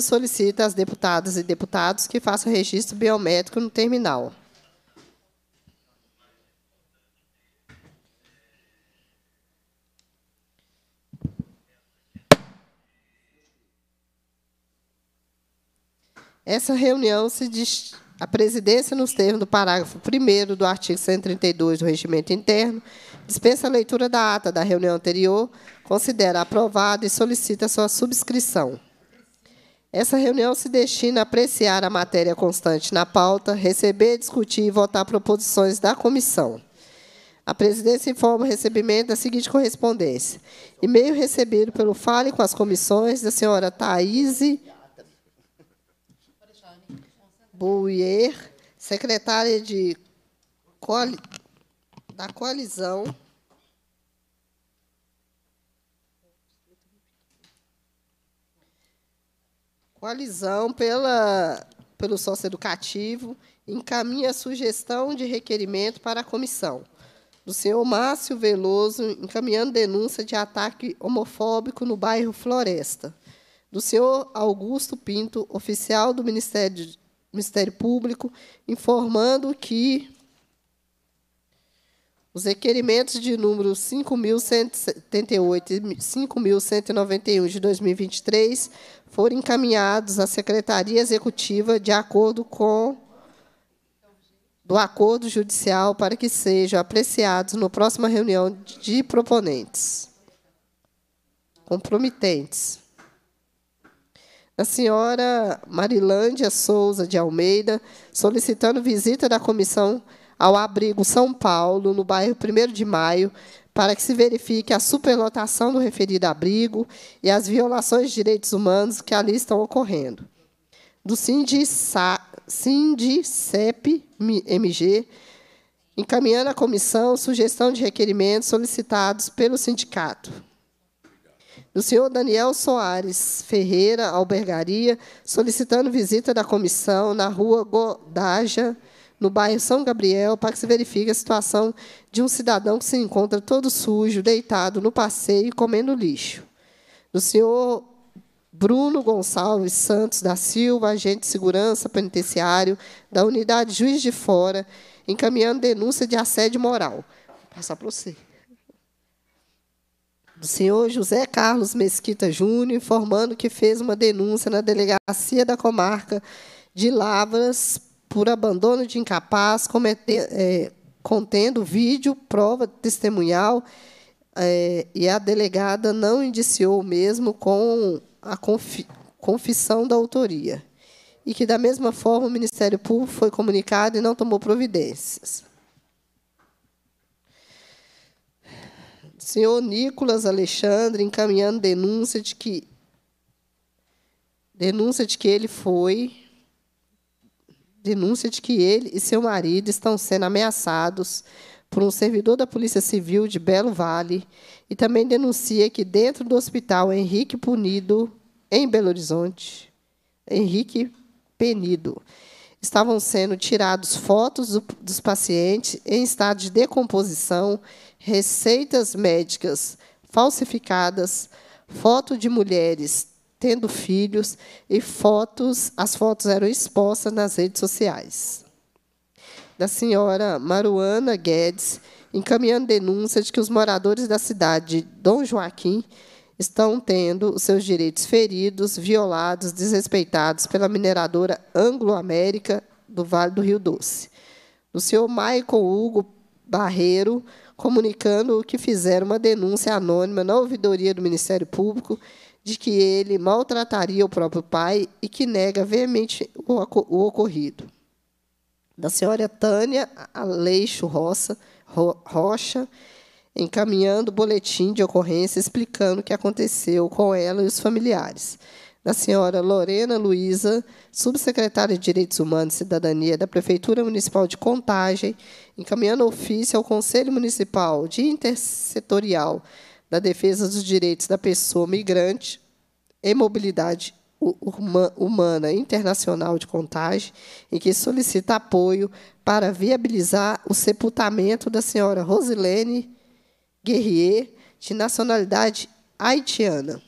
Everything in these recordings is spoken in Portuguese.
solicita às deputadas e deputados que façam registro biométrico no terminal. Essa reunião se diz, a presidência, nos termos do parágrafo 1 do artigo 132 do Regimento Interno, dispensa a leitura da ata da reunião anterior, considera aprovada e solicita sua subscrição. Essa reunião se destina a apreciar a matéria constante na pauta, receber, discutir e votar proposições da comissão. A presidência informa o recebimento da seguinte correspondência. E-mail recebido pelo Fale com as comissões da senhora Thaís Bouyer, secretária de, da coalizão coalizão lisão pela, pelo educativo encaminha a sugestão de requerimento para a comissão do senhor Márcio Veloso, encaminhando denúncia de ataque homofóbico no bairro Floresta. Do senhor Augusto Pinto, oficial do Ministério, Ministério Público, informando que os requerimentos de número 5.178 e 5.191 de 2023 foram encaminhados à Secretaria Executiva de acordo com do acordo judicial para que sejam apreciados na próxima reunião de proponentes comprometentes. A senhora Marilândia Souza de Almeida, solicitando visita da comissão ao abrigo São Paulo, no bairro 1 de Maio, para que se verifique a superlotação do referido abrigo e as violações de direitos humanos que ali estão ocorrendo. Do CINDICEP mg encaminhando à comissão sugestão de requerimentos solicitados pelo sindicato. Do senhor Daniel Soares Ferreira, albergaria, solicitando visita da comissão na rua Godaja, no bairro São Gabriel, para que se verifique a situação de um cidadão que se encontra todo sujo, deitado no passeio, comendo lixo. Do senhor Bruno Gonçalves Santos da Silva, agente de segurança penitenciário da unidade Juiz de Fora, encaminhando denúncia de assédio moral. Vou passar para você do senhor José Carlos Mesquita Júnior, informando que fez uma denúncia na delegacia da comarca de Lavras por abandono de incapaz, é, contendo vídeo, prova testemunhal, é, e a delegada não indiciou mesmo com a confi confissão da autoria. E que, da mesma forma, o Ministério Público foi comunicado e não tomou providências. Senhor Nicolas Alexandre encaminhando denúncia de que denúncia de que ele foi denúncia de que ele e seu marido estão sendo ameaçados por um servidor da Polícia Civil de Belo Vale e também denuncia que dentro do hospital Henrique Punido, em Belo Horizonte, Henrique Penido, estavam sendo tirados fotos do, dos pacientes em estado de decomposição, receitas médicas falsificadas, foto de mulheres tendo filhos e fotos, as fotos eram expostas nas redes sociais. Da senhora Maruana Guedes, encaminhando denúncia de que os moradores da cidade de Dom Joaquim estão tendo os seus direitos feridos, violados, desrespeitados pela mineradora Anglo-América do Vale do Rio Doce. Do senhor Michael Hugo Barreiro, comunicando que fizeram uma denúncia anônima na ouvidoria do Ministério Público de que ele maltrataria o próprio pai e que nega veemente o, o ocorrido. Da senhora Tânia Aleixo Roça, Ro, Rocha, encaminhando boletim de ocorrência explicando o que aconteceu com ela e os familiares. Da senhora Lorena Luiza, subsecretária de Direitos Humanos e Cidadania da Prefeitura Municipal de Contagem, encaminhando ofício ao Conselho Municipal de Intersetorial da defesa dos direitos da pessoa migrante em mobilidade humana internacional de contagem em que solicita apoio para viabilizar o sepultamento da senhora Rosilene Guerrier, de nacionalidade haitiana.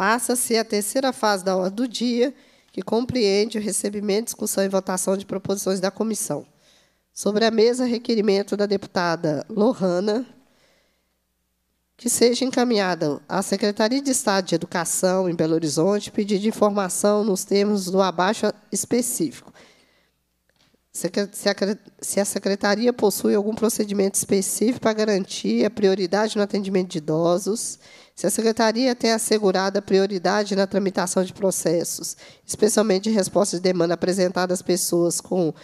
passa-se a terceira fase da ordem do dia, que compreende o recebimento, discussão e votação de proposições da comissão. Sobre a mesa, requerimento da deputada Lohana, que seja encaminhada à Secretaria de Estado de Educação em Belo Horizonte pedir informação nos termos do abaixo específico. Se a secretaria possui algum procedimento específico para garantir a prioridade no atendimento de idosos, se a secretaria tem assegurada a prioridade na tramitação de processos, especialmente de respostas de demanda apresentada às pessoas com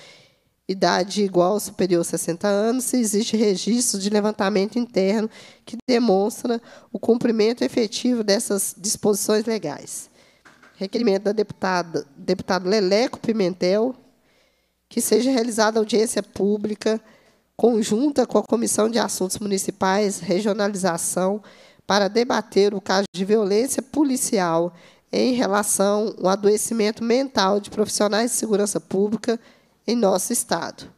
idade igual ou superior a 60 anos, se existe registro de levantamento interno que demonstra o cumprimento efetivo dessas disposições legais. Requerimento da deputada deputado Leleco Pimentel, que seja realizada audiência pública conjunta com a Comissão de Assuntos Municipais, Regionalização, para debater o caso de violência policial em relação ao adoecimento mental de profissionais de segurança pública em nosso Estado.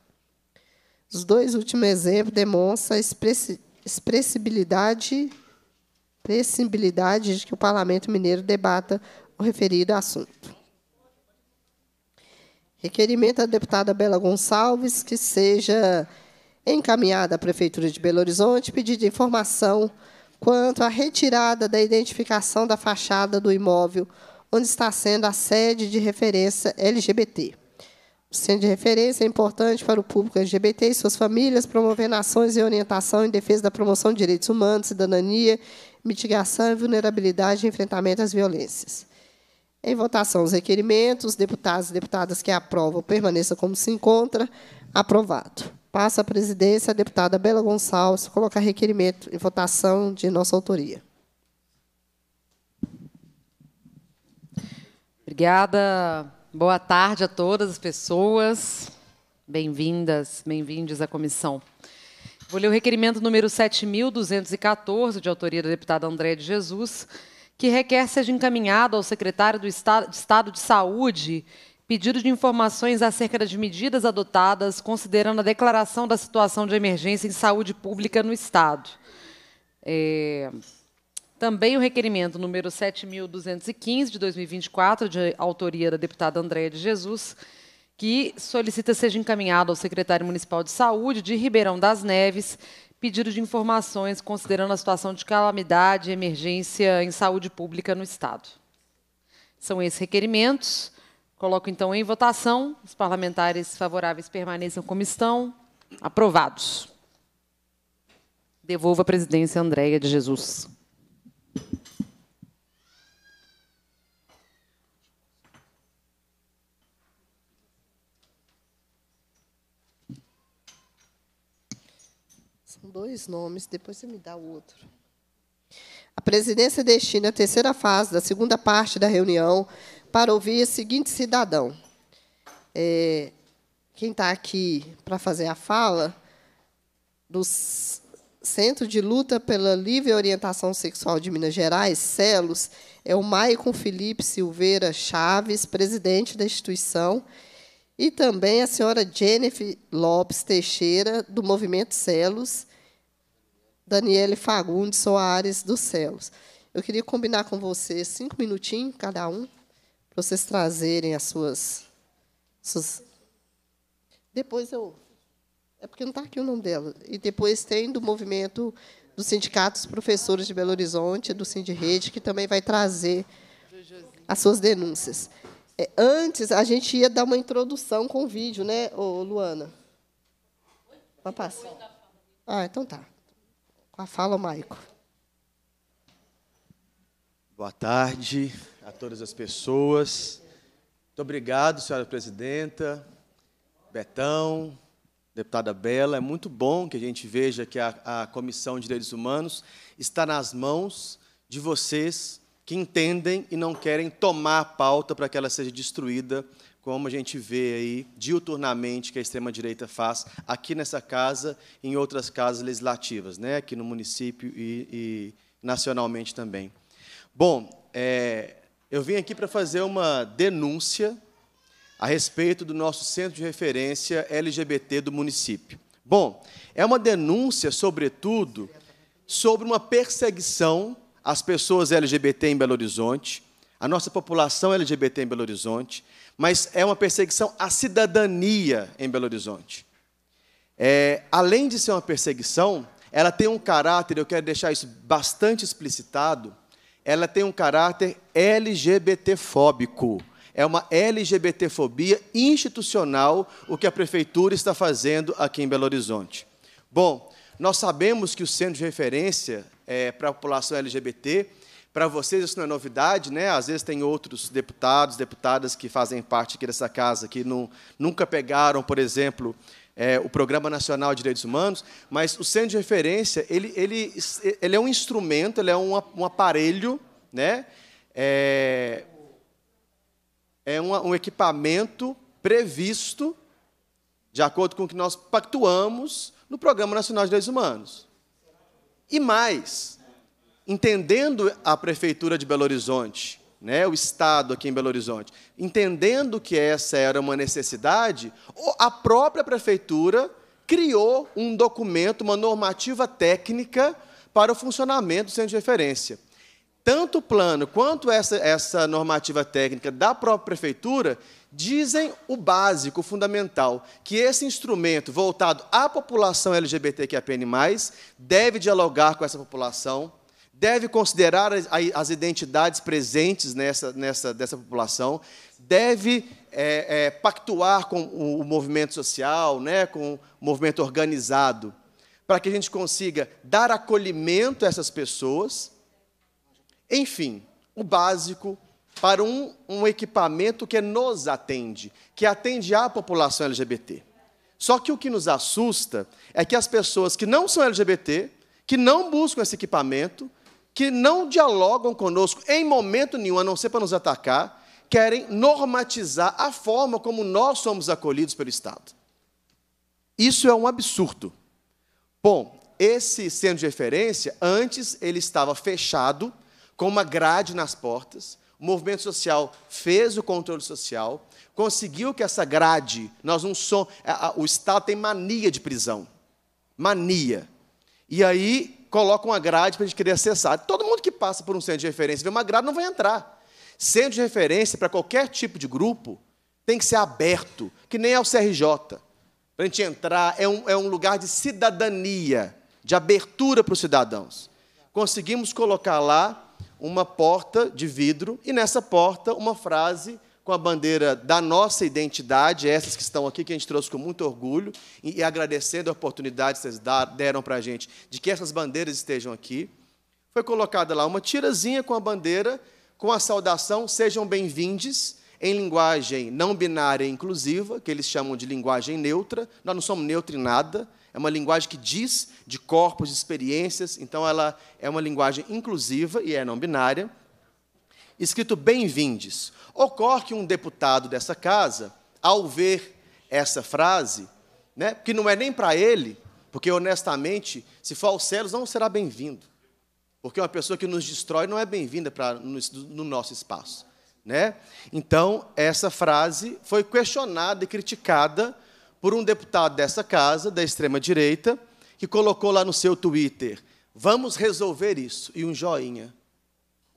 Os dois últimos exemplos demonstram a expressibilidade, expressibilidade de que o Parlamento Mineiro debata o referido assunto. Requerimento à deputada Bela Gonçalves que seja encaminhada à Prefeitura de Belo Horizonte pedido de informação quanto à retirada da identificação da fachada do imóvel onde está sendo a sede de referência LGBT. O centro de referência é importante para o público LGBT e suas famílias, promovendo ações e orientação em defesa da promoção de direitos humanos, cidadania, mitigação e vulnerabilidade e enfrentamento às violências. Em votação, os requerimentos. Deputados e deputadas que aprovam permaneçam como se encontra. Aprovado. Passa a presidência a deputada Bela Gonçalves colocar requerimento em votação de nossa autoria. Obrigada. Boa tarde a todas as pessoas. Bem-vindas, bem-vindos à comissão. Vou ler o requerimento número 7.214, de autoria da deputada Andréa de Jesus, que requer seja encaminhado ao secretário do Estado de Saúde pedido de informações acerca das medidas adotadas, considerando a declaração da situação de emergência em saúde pública no Estado. É... Também o requerimento número 7.215, de 2024, de autoria da deputada Andréa de Jesus, que solicita seja encaminhado ao secretário municipal de saúde de Ribeirão das Neves pedido de informações considerando a situação de calamidade e emergência em saúde pública no Estado. São esses requerimentos. Coloco então em votação. Os parlamentares favoráveis permaneçam como estão. Aprovados. Devolvo a presidência Andréia de Jesus. dois nomes, depois você me dá o outro. A presidência destina a terceira fase da segunda parte da reunião para ouvir o seguinte cidadão. É, quem está aqui para fazer a fala do Centro de Luta pela Livre Orientação Sexual de Minas Gerais, CELOS, é o Maicon Felipe Silveira Chaves, presidente da instituição, e também a senhora Jennifer Lopes Teixeira, do Movimento Celos, Daniele Fagundes Soares dos Celos. Eu queria combinar com vocês cinco minutinhos, cada um, para vocês trazerem as suas, suas. Depois eu. É porque não está aqui o nome dela. E depois tem do movimento do Sindicato dos Professores de Belo Horizonte, do Sindirede, que também vai trazer as suas denúncias. É, antes, a gente ia dar uma introdução com o vídeo, né, ô, Luana? Vai passar. Ah, então tá fala, Maico. Boa tarde a todas as pessoas. Muito obrigado, senhora presidenta, Betão, deputada Bela. É muito bom que a gente veja que a, a Comissão de Direitos Humanos está nas mãos de vocês que entendem e não querem tomar a pauta para que ela seja destruída como a gente vê aí diuturnamente que a extrema-direita faz aqui nessa casa e em outras casas legislativas, né? aqui no município e, e nacionalmente também. Bom, é, eu vim aqui para fazer uma denúncia a respeito do nosso centro de referência LGBT do município. Bom, é uma denúncia, sobretudo, sobre uma perseguição às pessoas LGBT em Belo Horizonte, a nossa população LGBT em Belo Horizonte, mas é uma perseguição à cidadania em Belo Horizonte. É, além de ser uma perseguição, ela tem um caráter, eu quero deixar isso bastante explicitado, ela tem um caráter LGBTfóbico. É uma LGBTfobia institucional o que a prefeitura está fazendo aqui em Belo Horizonte. Bom, nós sabemos que o centro de referência é, para a população LGBT para vocês isso não é novidade, né? Às vezes tem outros deputados, deputadas que fazem parte aqui dessa casa que não, nunca pegaram, por exemplo, é, o Programa Nacional de Direitos Humanos, mas o centro de referência ele, ele, ele é um instrumento, ele é um, um aparelho, né? É, é um, um equipamento previsto de acordo com o que nós pactuamos no Programa Nacional de Direitos Humanos. E mais, entendendo a prefeitura de Belo Horizonte, né, o Estado aqui em Belo Horizonte, entendendo que essa era uma necessidade, a própria prefeitura criou um documento, uma normativa técnica para o funcionamento do centro de referência. Tanto o plano quanto essa, essa normativa técnica da própria prefeitura dizem o básico, o fundamental, que esse instrumento voltado à população LGBTQIAPN+, deve dialogar com essa população, deve considerar as identidades presentes nessa, nessa dessa população, deve é, é, pactuar com o movimento social, né, com o movimento organizado, para que a gente consiga dar acolhimento a essas pessoas. Enfim, o básico para um, um equipamento que nos atende, que atende à população LGBT. Só que o que nos assusta é que as pessoas que não são LGBT, que não buscam esse equipamento, que não dialogam conosco em momento nenhum, a não ser para nos atacar, querem normatizar a forma como nós somos acolhidos pelo Estado. Isso é um absurdo. Bom, esse centro de referência, antes ele estava fechado, com uma grade nas portas, o movimento social fez o controle social, conseguiu que essa grade, nós não somos, o Estado tem mania de prisão, mania. E aí coloca uma grade para a gente querer acessar. Todo mundo que passa por um centro de referência vê uma grade não vai entrar. Centro de referência para qualquer tipo de grupo tem que ser aberto, que nem é o CRJ. Para a gente entrar, é um, é um lugar de cidadania, de abertura para os cidadãos. Conseguimos colocar lá uma porta de vidro e nessa porta uma frase com a bandeira da nossa identidade, essas que estão aqui, que a gente trouxe com muito orgulho, e agradecendo a oportunidade que vocês deram para a gente de que essas bandeiras estejam aqui. Foi colocada lá uma tirazinha com a bandeira, com a saudação, sejam bem-vindos, em linguagem não binária e inclusiva, que eles chamam de linguagem neutra. Nós não somos neutros em nada, é uma linguagem que diz de corpos, de experiências, então ela é uma linguagem inclusiva e é não binária escrito bem-vindes. Ocorre que um deputado dessa casa, ao ver essa frase, né, que não é nem para ele, porque honestamente, se for aos céus, não será bem-vindo. Porque uma pessoa que nos destrói não é bem-vinda no, no nosso espaço. Né? Então, essa frase foi questionada e criticada por um deputado dessa casa, da extrema-direita, que colocou lá no seu Twitter: vamos resolver isso, e um joinha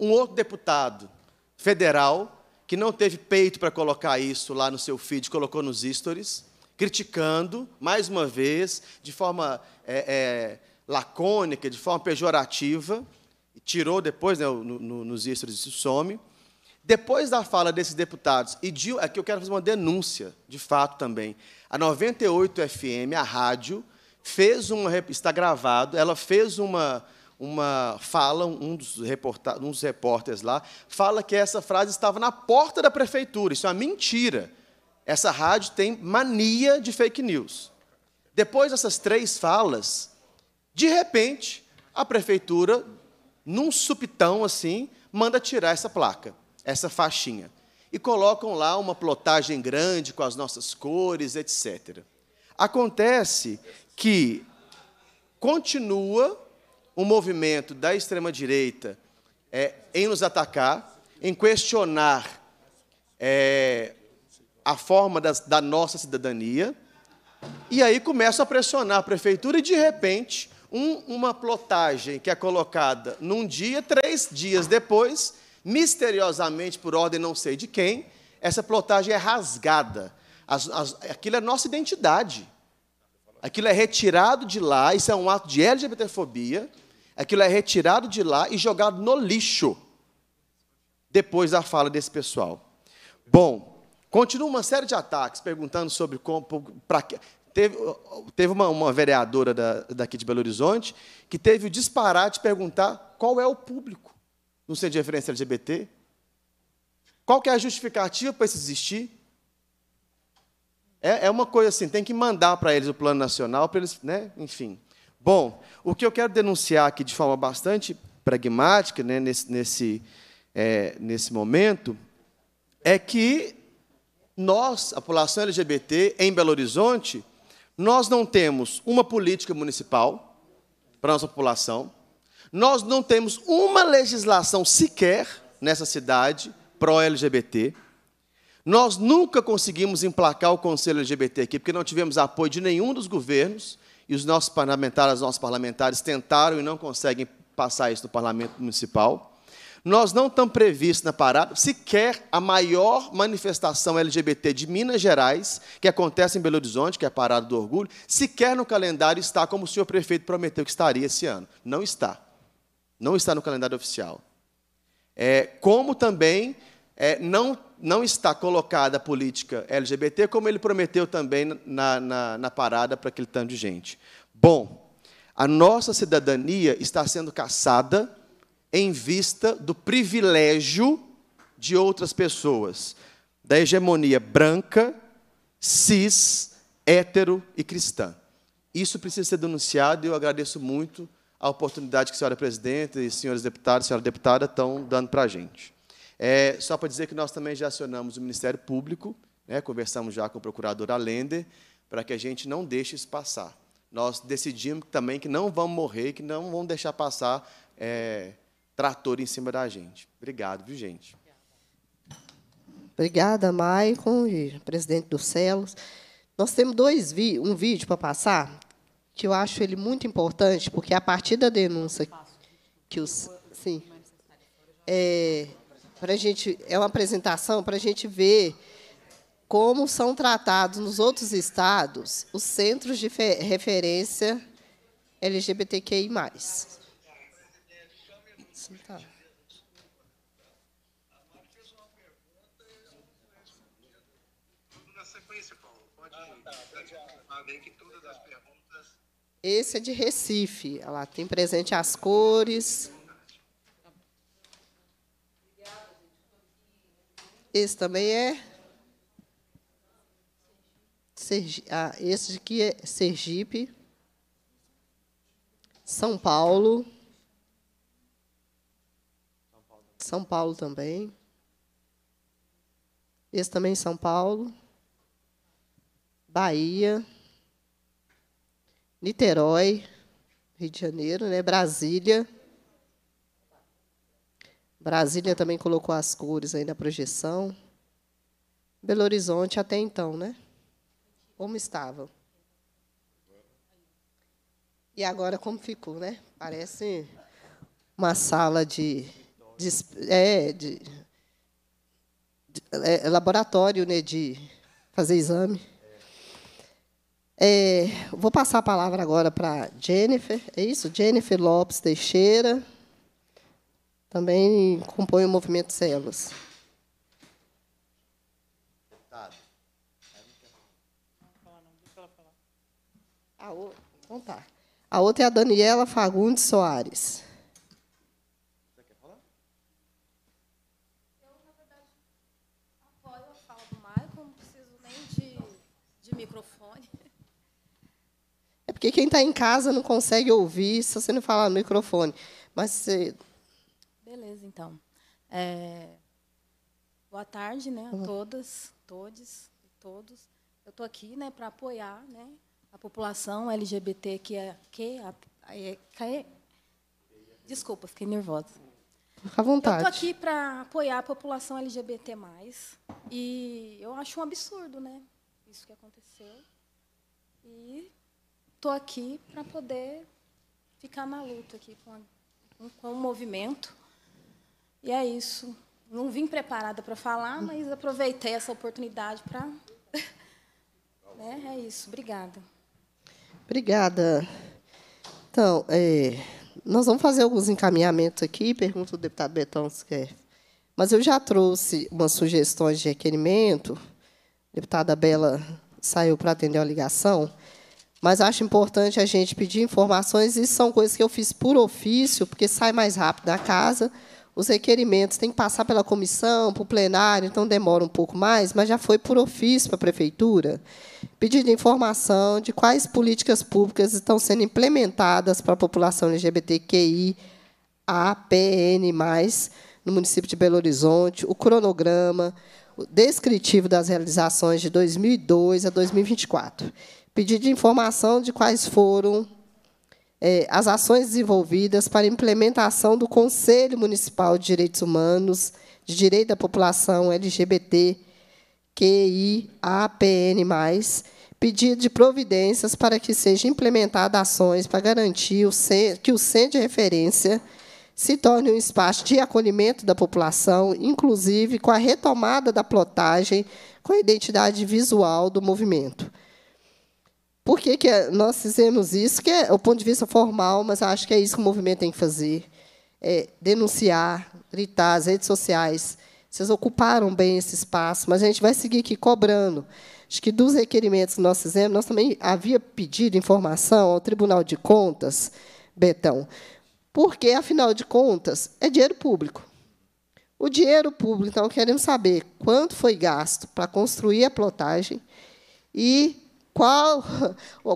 um outro deputado federal que não teve peito para colocar isso lá no seu feed, colocou nos stories, criticando, mais uma vez, de forma é, é, lacônica, de forma pejorativa, tirou depois, né, no, no, nos stories isso some. Depois da fala desses deputados, e de, aqui eu quero fazer uma denúncia, de fato também. A 98 FM, a rádio, fez uma. Está gravado, ela fez uma uma fala, um dos, um dos repórteres lá, fala que essa frase estava na porta da prefeitura. Isso é uma mentira. Essa rádio tem mania de fake news. Depois dessas três falas, de repente, a prefeitura, num supitão assim, manda tirar essa placa, essa faixinha. E colocam lá uma plotagem grande com as nossas cores, etc. Acontece que continua o movimento da extrema-direita é, em nos atacar, em questionar é, a forma das, da nossa cidadania, e aí começa a pressionar a prefeitura e, de repente, um, uma plotagem que é colocada num dia, três dias depois, misteriosamente, por ordem não sei de quem, essa plotagem é rasgada. As, as, aquilo é nossa identidade. Aquilo é retirado de lá, isso é um ato de LGBTfobia. Aquilo é retirado de lá e jogado no lixo. Depois da fala desse pessoal. Bom, continua uma série de ataques perguntando sobre como. Pra, teve teve uma, uma vereadora da, daqui de Belo Horizonte que teve o disparate de perguntar qual é o público no centro de referência LGBT. Qual que é a justificativa para isso existir? É, é uma coisa assim, tem que mandar para eles o plano nacional, para eles, né? enfim. Bom, o que eu quero denunciar aqui de forma bastante pragmática, né, nesse, nesse, é, nesse momento, é que nós, a população LGBT em Belo Horizonte, nós não temos uma política municipal para a nossa população, nós não temos uma legislação sequer nessa cidade pró-LGBT. Nós nunca conseguimos emplacar o Conselho LGBT aqui, porque não tivemos apoio de nenhum dos governos, e os nossos parlamentares, os nossos parlamentares tentaram e não conseguem passar isso no Parlamento Municipal. Nós não estamos previstos na parada sequer a maior manifestação LGBT de Minas Gerais, que acontece em Belo Horizonte, que é a Parada do Orgulho, sequer no calendário está como o senhor prefeito prometeu que estaria esse ano. Não está. Não está no calendário oficial. É, como também é, não não está colocada a política LGBT, como ele prometeu também na, na, na parada para aquele tanto de gente. Bom, a nossa cidadania está sendo caçada em vista do privilégio de outras pessoas, da hegemonia branca, cis, hétero e cristã. Isso precisa ser denunciado e eu agradeço muito a oportunidade que a senhora presidente e senhores deputados, senhora deputada estão dando para a gente. É, só para dizer que nós também já acionamos o Ministério Público, né, conversamos já com o procurador Alender, para que a gente não deixe isso passar. Nós decidimos também que não vamos morrer, que não vamos deixar passar é, trator em cima da gente. Obrigado, viu, gente? Obrigada, Maicon, presidente do CELOS. Nós temos dois um vídeo para passar, que eu acho ele muito importante, porque é a partir da denúncia que os. Sim. É, para gente é uma apresentação para a gente ver como são tratados nos outros estados os centros de referência LGBTQI+. Sim, tá. Esse é de Recife. ela tem presente as cores. Esse também é. Sergi... Ah, esse aqui é Sergipe. São Paulo. São Paulo também. Esse também é São Paulo. Bahia. Niterói, Rio de Janeiro, né? Brasília. Brasília também colocou as cores aí na projeção. Belo Horizonte até então, né? Como estava? E agora como ficou, né? Parece uma sala de, de, é, de, de é, laboratório, né? De fazer exame. É, vou passar a palavra agora para Jennifer. É isso, Jennifer Lopes Teixeira. Também compõe o movimento Celos. A outra, então tá. A outra é a Daniela Fagundes Soares. Você quer falar? Eu, na verdade, apoio a fala do Maicon, não preciso nem de, de microfone. É porque quem está em casa não consegue ouvir se você não falar no microfone. Mas você Beleza, então. É... Boa tarde, né, a todas, todes e todos. Eu estou aqui, né, para apoiar, né, a população LGBT que é que é, é que... É? Desculpa, fiquei nervosa. à vontade. Eu estou aqui para apoiar a população LGBT+, e eu acho um absurdo, né, isso que aconteceu. E estou aqui para poder ficar na luta aqui com, a, com o movimento e é isso. Não vim preparada para falar, mas aproveitei essa oportunidade para. é, né? é isso. Obrigada. Obrigada. Então, é, nós vamos fazer alguns encaminhamentos aqui. Pergunta o deputado Betão se quer. Mas eu já trouxe umas sugestões de requerimento. A deputada Bela saiu para atender a ligação. Mas acho importante a gente pedir informações. Isso são coisas que eu fiz por ofício, porque sai mais rápido da casa os requerimentos têm que passar pela comissão, para o plenário, então demora um pouco mais, mas já foi por ofício para a prefeitura, de informação de quais políticas públicas estão sendo implementadas para a população LGBTQIAPN+, no município de Belo Horizonte, o cronograma, o descritivo das realizações de 2002 a 2024. Pedido de informação de quais foram é, as ações desenvolvidas para implementação do Conselho Municipal de Direitos Humanos, de Direito da População LGBT, QIAPN+, pedido de providências para que sejam implementadas ações para garantir que o centro de referência se torne um espaço de acolhimento da população, inclusive com a retomada da plotagem com a identidade visual do movimento por que, que é, nós fizemos isso, que é o ponto de vista formal, mas acho que é isso que o movimento tem que fazer. É denunciar, gritar, as redes sociais. Vocês ocuparam bem esse espaço, mas a gente vai seguir aqui cobrando. Acho que dos requerimentos que nós fizemos, nós também havia pedido informação ao Tribunal de Contas, Betão, porque, afinal de contas, é dinheiro público. O dinheiro público, então, queremos saber quanto foi gasto para construir a plotagem e qual,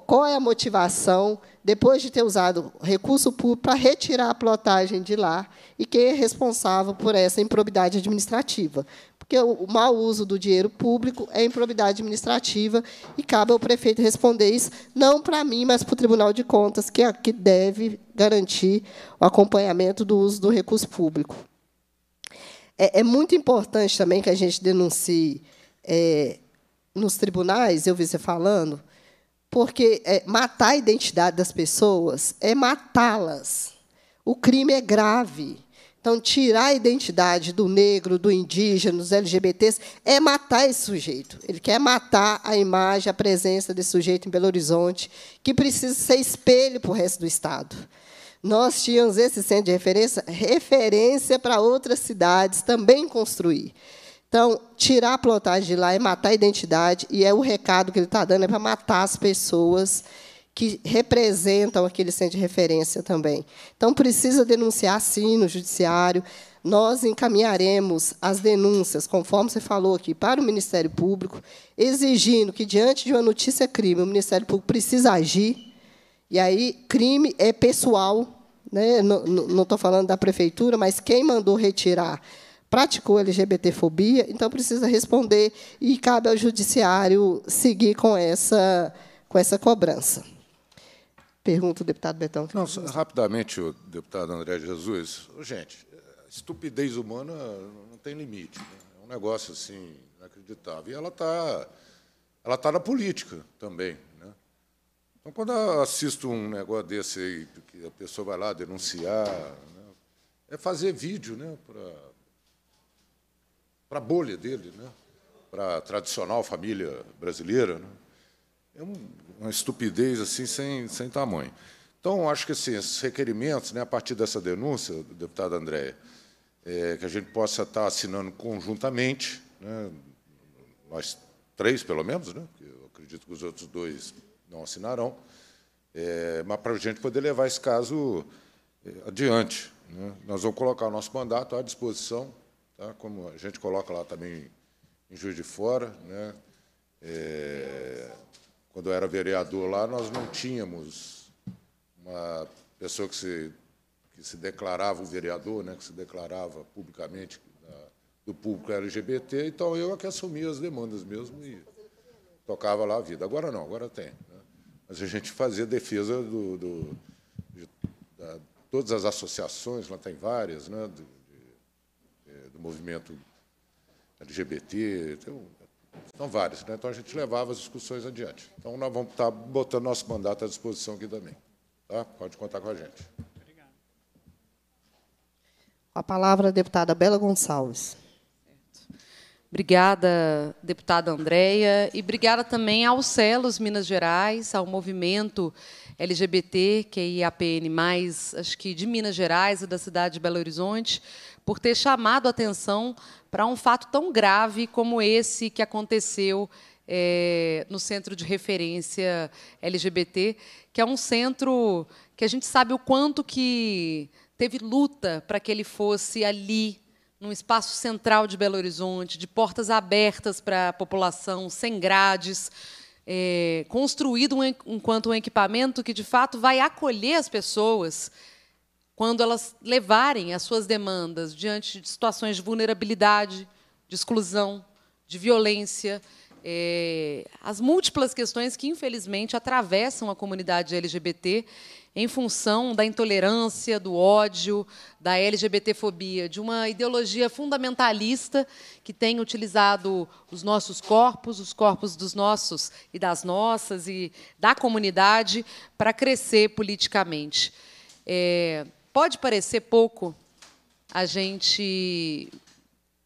qual é a motivação, depois de ter usado recurso público, para retirar a plotagem de lá e quem é responsável por essa improbidade administrativa? Porque o mau uso do dinheiro público é improbidade administrativa e cabe ao prefeito responder isso, não para mim, mas para o Tribunal de Contas, que, é, que deve garantir o acompanhamento do uso do recurso público. É, é muito importante também que a gente denuncie é, nos tribunais, eu vi você falando, porque é, matar a identidade das pessoas é matá-las. O crime é grave. Então, tirar a identidade do negro, do indígena, dos LGBTs, é matar esse sujeito. Ele quer matar a imagem, a presença desse sujeito em Belo Horizonte, que precisa ser espelho para o resto do Estado. Nós tínhamos esse centro de referência, referência para outras cidades também construir. Então, tirar a plotagem de lá é matar a identidade, e é o recado que ele está dando, é para matar as pessoas que representam aquele centro de referência também. Então, precisa denunciar, sim, no judiciário. Nós encaminharemos as denúncias, conforme você falou aqui, para o Ministério Público, exigindo que, diante de uma notícia crime, o Ministério Público precisa agir. E aí, crime é pessoal, né? não estou falando da prefeitura, mas quem mandou retirar praticou LGBTfobia, então precisa responder e cabe ao judiciário seguir com essa, com essa cobrança. Pergunta o deputado Betão. Não, só, rapidamente, o deputado André Jesus. Gente, estupidez humana não tem limite. Né? É um negócio assim inacreditável. E ela está ela tá na política também. Né? Então, quando eu assisto um negócio desse aí, que a pessoa vai lá denunciar, né? é fazer vídeo né, para para a bolha dele, né? para a tradicional família brasileira. Né? É uma estupidez assim sem, sem tamanho. Então, acho que assim, esses requerimentos, né, a partir dessa denúncia, deputado Andréia, é, que a gente possa estar tá assinando conjuntamente, né, nós três, pelo menos, né, eu acredito que os outros dois não assinarão, é, mas para a gente poder levar esse caso é, adiante. Né. Nós vamos colocar o nosso mandato à disposição tá? como a gente coloca lá também em Juiz de Fora. Né? É, quando eu era vereador lá, nós não tínhamos uma pessoa que se, que se declarava o vereador, né? que se declarava publicamente da, do público LGBT, então eu é que assumia as demandas mesmo e tocava lá a vida. Agora não, agora tem. Né? Mas a gente fazia defesa do, do de, todas as associações, lá tem várias, né? movimento LGBT, então, são vários. Né? Então, a gente levava as discussões adiante. Então, nós vamos estar tá botando nosso mandato à disposição aqui também. Tá? Pode contar com a gente. Obrigada. A palavra a deputada Bela Gonçalves. Obrigada, deputada Andréia, e obrigada também ao CELOS Minas Gerais, ao movimento LGBT, que é IAPN+, acho que de Minas Gerais e da cidade de Belo Horizonte, por ter chamado a atenção para um fato tão grave como esse que aconteceu é, no Centro de Referência LGBT, que é um centro que a gente sabe o quanto que teve luta para que ele fosse ali, num espaço central de Belo Horizonte, de portas abertas para a população, sem grades, é, construído um, enquanto um equipamento que, de fato, vai acolher as pessoas quando elas levarem as suas demandas diante de situações de vulnerabilidade, de exclusão, de violência, é, as múltiplas questões que, infelizmente, atravessam a comunidade LGBT em função da intolerância, do ódio, da LGBTfobia, de uma ideologia fundamentalista que tem utilizado os nossos corpos, os corpos dos nossos e das nossas e da comunidade para crescer politicamente. É, Pode parecer pouco a gente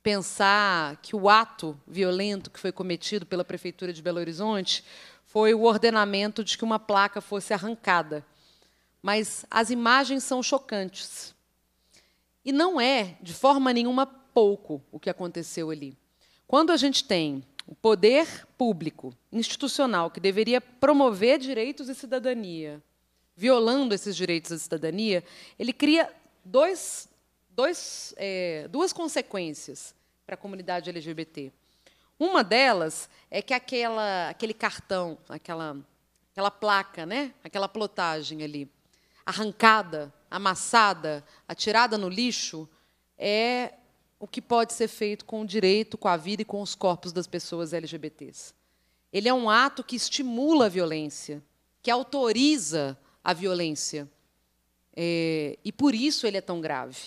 pensar que o ato violento que foi cometido pela Prefeitura de Belo Horizonte foi o ordenamento de que uma placa fosse arrancada. Mas as imagens são chocantes. E não é, de forma nenhuma, pouco o que aconteceu ali. Quando a gente tem o poder público, institucional, que deveria promover direitos e cidadania, violando esses direitos de cidadania, ele cria dois, dois, é, duas consequências para a comunidade LGBT. Uma delas é que aquela, aquele cartão, aquela, aquela placa, né? aquela plotagem ali, arrancada, amassada, atirada no lixo, é o que pode ser feito com o direito, com a vida e com os corpos das pessoas LGBTs. Ele é um ato que estimula a violência, que autoriza a violência. É, e por isso ele é tão grave.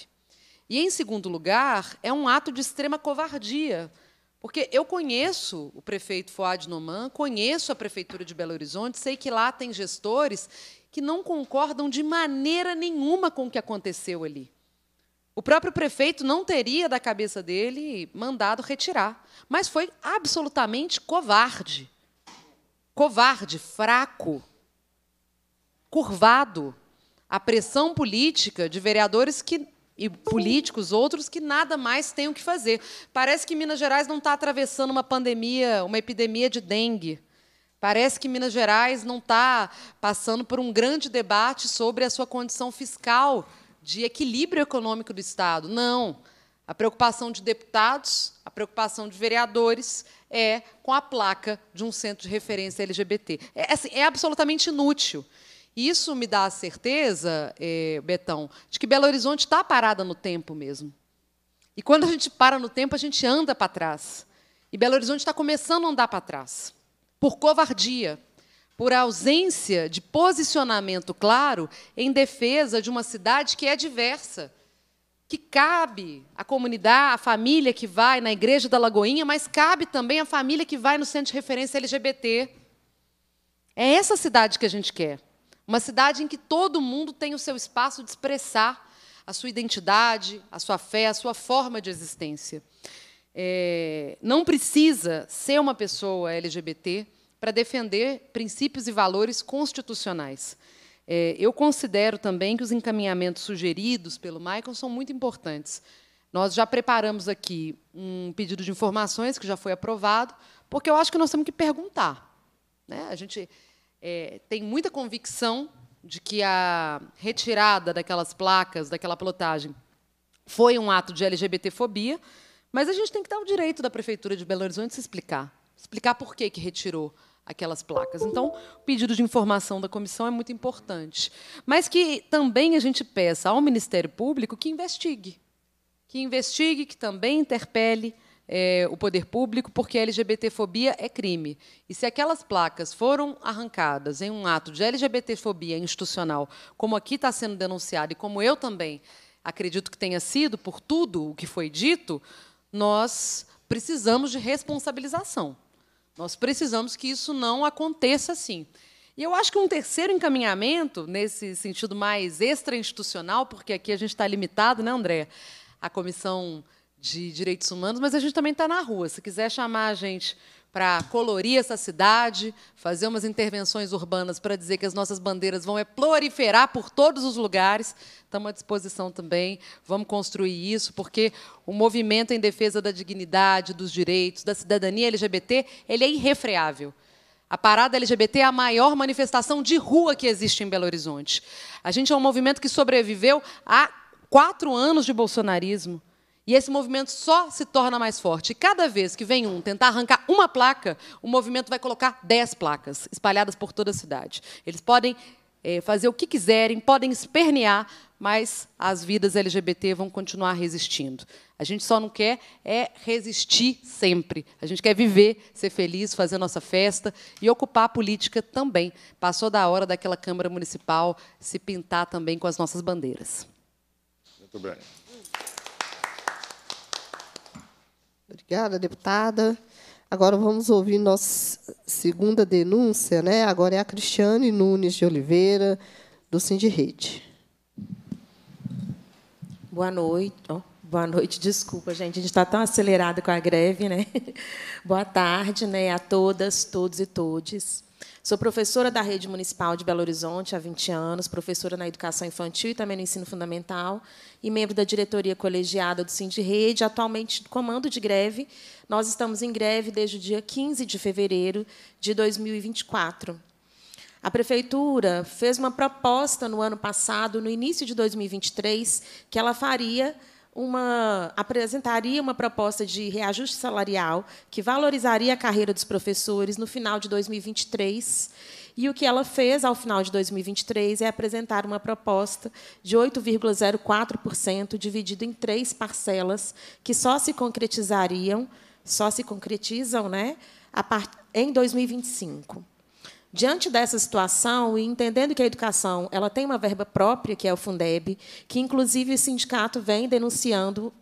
E, em segundo lugar, é um ato de extrema covardia, porque eu conheço o prefeito Fuad Noman, conheço a prefeitura de Belo Horizonte, sei que lá tem gestores que não concordam de maneira nenhuma com o que aconteceu ali. O próprio prefeito não teria da cabeça dele mandado retirar, mas foi absolutamente covarde. Covarde, fraco, curvado à pressão política de vereadores que e políticos outros que nada mais têm o que fazer. Parece que Minas Gerais não está atravessando uma pandemia, uma epidemia de dengue. Parece que Minas Gerais não está passando por um grande debate sobre a sua condição fiscal de equilíbrio econômico do Estado. Não. A preocupação de deputados, a preocupação de vereadores é com a placa de um centro de referência LGBT. É, assim, é absolutamente inútil. Isso me dá a certeza, é, Betão, de que Belo Horizonte está parada no tempo mesmo. E quando a gente para no tempo, a gente anda para trás. E Belo Horizonte está começando a andar para trás por covardia, por ausência de posicionamento claro em defesa de uma cidade que é diversa, que cabe a comunidade, a família que vai na igreja da Lagoinha, mas cabe também a família que vai no centro de referência LGBT. É essa cidade que a gente quer. Uma cidade em que todo mundo tem o seu espaço de expressar a sua identidade, a sua fé, a sua forma de existência. É, não precisa ser uma pessoa LGBT para defender princípios e valores constitucionais. É, eu considero também que os encaminhamentos sugeridos pelo Michael são muito importantes. Nós já preparamos aqui um pedido de informações que já foi aprovado, porque eu acho que nós temos que perguntar. Né? A gente é, tem muita convicção de que a retirada daquelas placas, daquela plotagem, foi um ato de LGBTfobia, mas a gente tem que dar o direito da Prefeitura de Belo Horizonte se explicar, explicar por que, que retirou aquelas placas. Então, o pedido de informação da comissão é muito importante. Mas que também a gente peça ao Ministério Público que investigue, que investigue, que também interpele é, o poder público, porque a LGBTfobia é crime. E se aquelas placas foram arrancadas em um ato de LGBTfobia institucional, como aqui está sendo denunciado e como eu também acredito que tenha sido, por tudo o que foi dito, nós precisamos de responsabilização. Nós precisamos que isso não aconteça assim. E eu acho que um terceiro encaminhamento, nesse sentido mais extra-institucional, porque aqui a gente está limitado, né, André? A comissão de direitos humanos, mas a gente também está na rua. Se quiser chamar a gente para colorir essa cidade, fazer umas intervenções urbanas para dizer que as nossas bandeiras vão é proliferar por todos os lugares. Estamos à disposição também. Vamos construir isso, porque o movimento em defesa da dignidade, dos direitos, da cidadania LGBT, ele é irrefreável. A parada LGBT é a maior manifestação de rua que existe em Belo Horizonte. A gente é um movimento que sobreviveu a quatro anos de bolsonarismo e esse movimento só se torna mais forte. E cada vez que vem um tentar arrancar uma placa, o movimento vai colocar dez placas espalhadas por toda a cidade. Eles podem é, fazer o que quiserem, podem espernear, mas as vidas LGBT vão continuar resistindo. A gente só não quer é resistir sempre. A gente quer viver, ser feliz, fazer nossa festa e ocupar a política também. Passou da hora daquela Câmara Municipal se pintar também com as nossas bandeiras. Muito bem. Obrigada, deputada. Agora vamos ouvir nossa segunda denúncia, né? Agora é a Cristiane Nunes de Oliveira, do Sindirrede. Boa noite. Oh, boa noite, desculpa, gente. A gente está tão acelerado com a greve, né? Boa tarde, né? A todas, todos e todes. Sou professora da Rede Municipal de Belo Horizonte há 20 anos, professora na Educação Infantil e também no Ensino Fundamental, e membro da diretoria colegiada do Cindy Rede, atualmente comando de greve. Nós estamos em greve desde o dia 15 de fevereiro de 2024. A prefeitura fez uma proposta no ano passado, no início de 2023, que ela faria uma apresentaria uma proposta de reajuste salarial que valorizaria a carreira dos professores no final de 2023. E o que ela fez ao final de 2023 é apresentar uma proposta de 8,04% dividido em três parcelas que só se concretizariam, só se concretizam, né, em 2025. Diante dessa situação e entendendo que a educação ela tem uma verba própria, que é o Fundeb, que inclusive o sindicato vem denunciando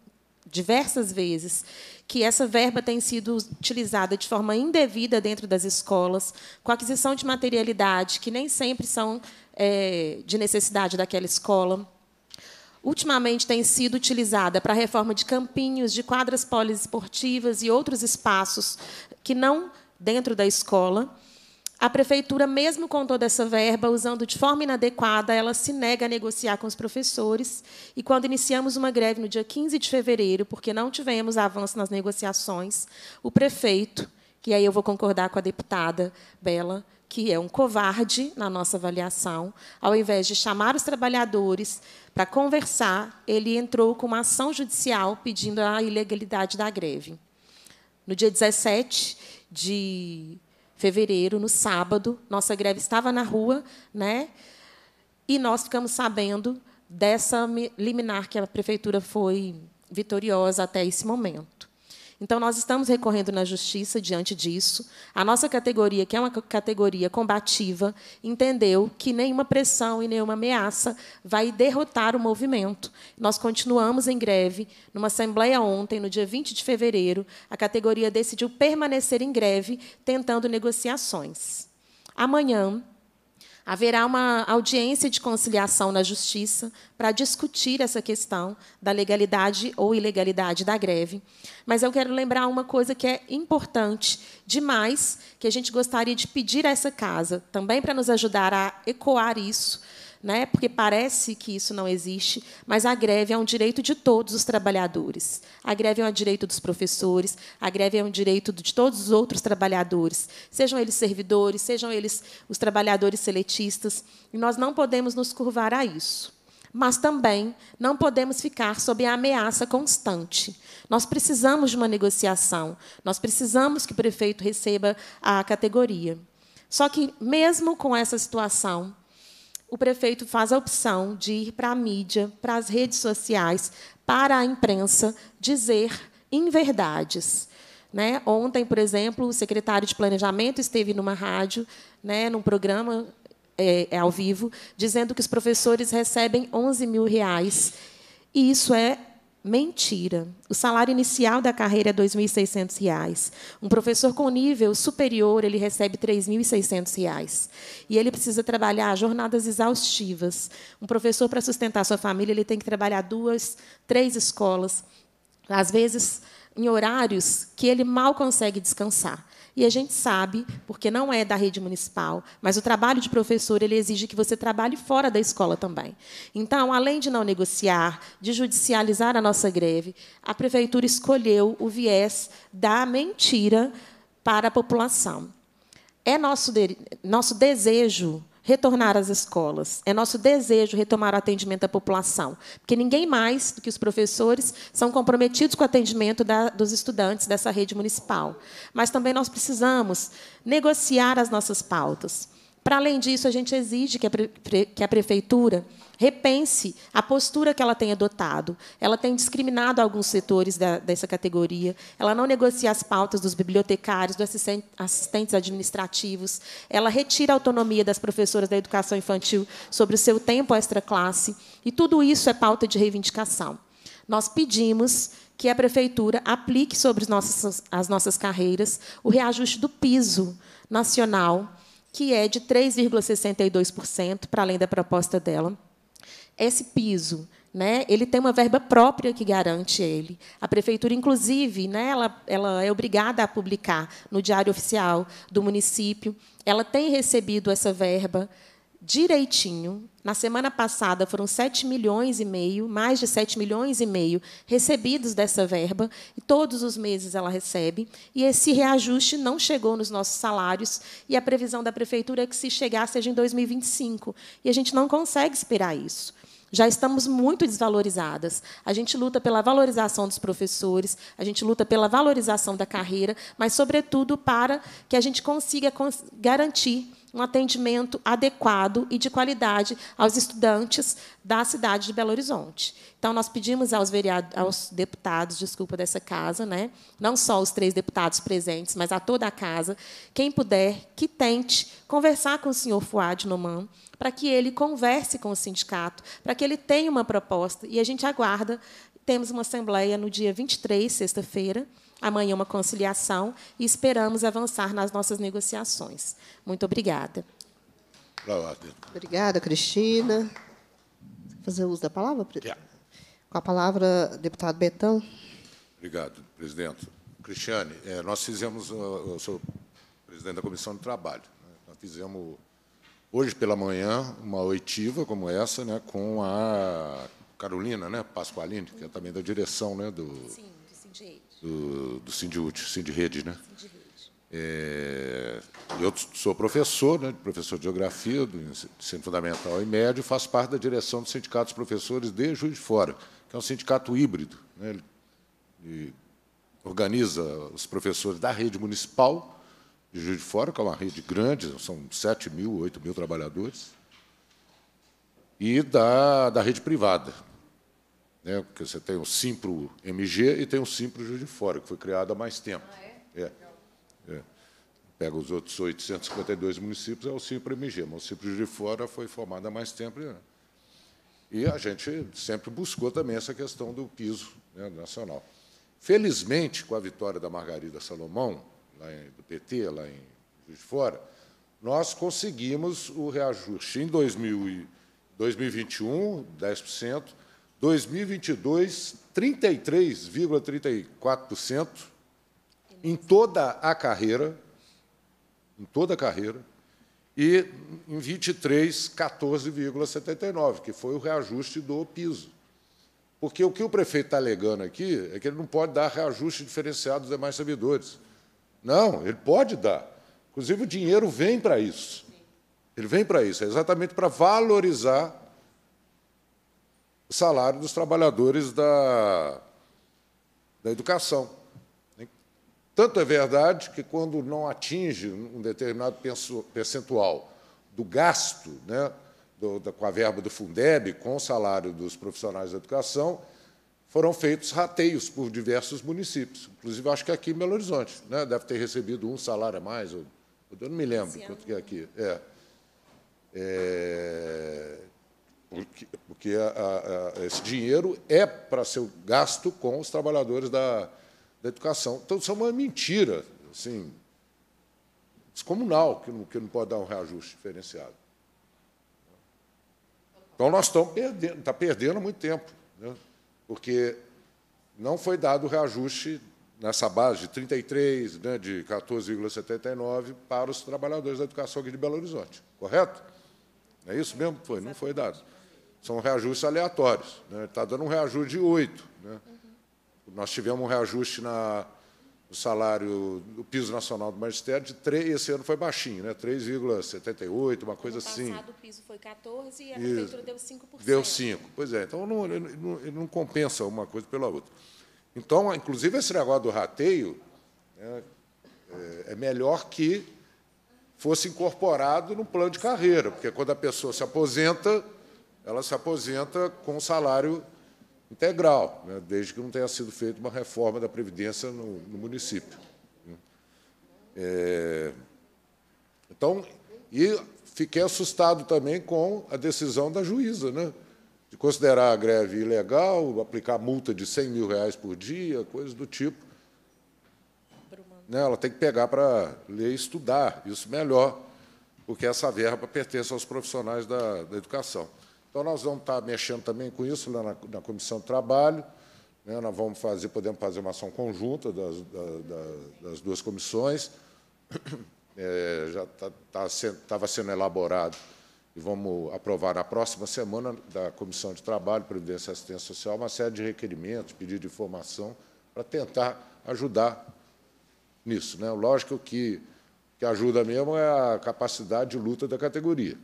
diversas vezes que essa verba tem sido utilizada de forma indevida dentro das escolas, com aquisição de materialidade que nem sempre são é, de necessidade daquela escola. Ultimamente tem sido utilizada para a reforma de campinhos, de quadras poliesportivas e outros espaços que não dentro da escola. A prefeitura, mesmo com toda essa verba, usando de forma inadequada, ela se nega a negociar com os professores. E quando iniciamos uma greve no dia 15 de fevereiro, porque não tivemos avanço nas negociações, o prefeito, que aí eu vou concordar com a deputada Bela, que é um covarde na nossa avaliação, ao invés de chamar os trabalhadores para conversar, ele entrou com uma ação judicial pedindo a ilegalidade da greve. No dia 17 de fevereiro, no sábado. Nossa greve estava na rua, né? E nós ficamos sabendo dessa liminar que a prefeitura foi vitoriosa até esse momento. Então, nós estamos recorrendo na justiça diante disso. A nossa categoria, que é uma categoria combativa, entendeu que nenhuma pressão e nenhuma ameaça vai derrotar o movimento. Nós continuamos em greve. Numa assembleia ontem, no dia 20 de fevereiro, a categoria decidiu permanecer em greve, tentando negociações. Amanhã, Haverá uma audiência de conciliação na Justiça para discutir essa questão da legalidade ou ilegalidade da greve. Mas eu quero lembrar uma coisa que é importante demais, que a gente gostaria de pedir a essa casa, também para nos ajudar a ecoar isso né? porque parece que isso não existe, mas a greve é um direito de todos os trabalhadores. A greve é um direito dos professores, a greve é um direito de todos os outros trabalhadores, sejam eles servidores, sejam eles os trabalhadores seletistas, e nós não podemos nos curvar a isso. Mas também não podemos ficar sob a ameaça constante. Nós precisamos de uma negociação, nós precisamos que o prefeito receba a categoria. Só que, mesmo com essa situação, o prefeito faz a opção de ir para a mídia, para as redes sociais, para a imprensa, dizer inverdades. Né? Ontem, por exemplo, o secretário de Planejamento esteve numa rádio, né, num programa é, é ao vivo, dizendo que os professores recebem 11 mil reais. E isso é Mentira. O salário inicial da carreira é R$ 2.600. Um professor com nível superior, ele recebe R$ 3.600. E ele precisa trabalhar jornadas exaustivas. Um professor, para sustentar sua família, ele tem que trabalhar duas, três escolas, às vezes em horários que ele mal consegue descansar. E a gente sabe, porque não é da rede municipal, mas o trabalho de professor ele exige que você trabalhe fora da escola também. Então, além de não negociar, de judicializar a nossa greve, a prefeitura escolheu o viés da mentira para a população. É nosso, de, nosso desejo retornar às escolas. É nosso desejo retomar o atendimento à população, porque ninguém mais do que os professores são comprometidos com o atendimento da, dos estudantes dessa rede municipal. Mas também nós precisamos negociar as nossas pautas. Para além disso, a gente exige que a, que a prefeitura repense a postura que ela tem adotado. Ela tem discriminado alguns setores da, dessa categoria, ela não negocia as pautas dos bibliotecários, dos assistentes administrativos, ela retira a autonomia das professoras da educação infantil sobre o seu tempo extra-classe, e tudo isso é pauta de reivindicação. Nós pedimos que a prefeitura aplique sobre as nossas, as nossas carreiras o reajuste do piso nacional que é de 3,62%, para além da proposta dela. Esse piso né, ele tem uma verba própria que garante ele. A prefeitura, inclusive, né, ela, ela, é obrigada a publicar no Diário Oficial do município. Ela tem recebido essa verba direitinho. Na semana passada foram 7 milhões e meio, mais de 7 milhões e meio recebidos dessa verba, e todos os meses ela recebe, e esse reajuste não chegou nos nossos salários, e a previsão da prefeitura é que se chegar seja em 2025, e a gente não consegue esperar isso. Já estamos muito desvalorizadas. A gente luta pela valorização dos professores, a gente luta pela valorização da carreira, mas, sobretudo, para que a gente consiga garantir um atendimento adequado e de qualidade aos estudantes da cidade de Belo Horizonte. Então, nós pedimos aos, aos deputados, desculpa, dessa casa, né? não só os três deputados presentes, mas a toda a casa, quem puder, que tente conversar com o senhor Fuad Noman, para que ele converse com o sindicato, para que ele tenha uma proposta. E a gente aguarda. Temos uma assembleia no dia 23, sexta-feira, amanhã uma conciliação e esperamos avançar nas nossas negociações. Muito obrigada. Obrigada, Cristina. Fazer uso da palavra, Com a palavra, deputado Betão. Obrigado, presidente. Cristiane, é, nós fizemos, eu sou presidente da Comissão do Trabalho, né? nós fizemos hoje pela manhã uma oitiva como essa, né, com a Carolina, né, Pasqualini, que é também da direção, né, do Sim, do CIDIEI do, do Sindhut, Rede, né? É, eu sou professor, né, professor de Geografia do Ensino Fundamental e Médio, faço parte da direção do Sindicato dos Professores de Juiz de Fora, que é um sindicato híbrido. Né, ele, ele organiza os professores da rede municipal de Juiz de Fora, que é uma rede grande, são 7 mil, 8 mil trabalhadores, e da, da rede privada, né? porque você tem o Simpro MG e tem o Simpro Juiz de Fora, que foi criado há mais tempo. Ah, é? É. é? Pega os outros 852 municípios, é o Simpro MG, mas o Simpro Juiz de Fora foi formado há mais tempo. Né? E a gente sempre buscou também essa questão do piso né, nacional. Felizmente, com a vitória da Margarida Salomão, lá em, do PT, lá em Juiz de Fora, nós conseguimos o reajuste em 2000 2021, 10%, 2022, 33,34% em toda a carreira, em toda a carreira, e em 23, 14,79, que foi o reajuste do piso. Porque o que o prefeito está alegando aqui é que ele não pode dar reajuste diferenciado aos demais servidores. Não, ele pode dar. Inclusive, o dinheiro vem para isso. Ele vem para isso, é exatamente para valorizar o salário dos trabalhadores da, da educação. Né? Tanto é verdade que, quando não atinge um determinado percentual do gasto né, do, da, com a verba do Fundeb, com o salário dos profissionais da educação, foram feitos rateios por diversos municípios, inclusive acho que é aqui em Belo Horizonte. Né, deve ter recebido um salário a mais, eu não me lembro quanto que é aqui. É. É, porque a, a, esse dinheiro é para ser gasto com os trabalhadores da, da educação. Então, isso é uma mentira, assim, descomunal, que não, que não pode dar um reajuste diferenciado. Então, nós estamos perdendo, está perdendo muito tempo, né? porque não foi dado o reajuste nessa base de 33, né, de 14,79 para os trabalhadores da educação aqui de Belo Horizonte, correto? É isso mesmo? Foi, não foi dado são reajustes aleatórios. Né? Está dando um reajuste de 8. Né? Uhum. Nós tivemos um reajuste na, no salário do piso nacional do magistério de 3, esse ano foi baixinho, né? 3,78, uma coisa ano assim. O passado o piso foi 14 e a prefeitura deu 5%. Deu 5, pois é. Então, não, ele, não, ele não compensa uma coisa pela outra. Então, inclusive, esse negócio do rateio né, é, é melhor que fosse incorporado no plano de carreira, porque quando a pessoa se aposenta, ela se aposenta com salário integral, né, desde que não tenha sido feita uma reforma da Previdência no, no município. Né. É, então, e fiquei assustado também com a decisão da juíza, né, de considerar a greve ilegal, aplicar multa de 100 mil reais por dia, coisas do tipo. Né, ela tem que pegar para ler e estudar isso melhor, porque essa verba pertence aos profissionais da, da educação. Então, nós vamos estar mexendo também com isso lá na, na Comissão de Trabalho. Né? Nós vamos fazer, podemos fazer uma ação conjunta das, da, das duas comissões. É, já estava tá, tá, sendo elaborado e vamos aprovar na próxima semana da Comissão de Trabalho, Previdência e Assistência Social uma série de requerimentos, pedidos de informação, para tentar ajudar nisso. Né? Lógico que que ajuda mesmo é a capacidade de luta da categoria.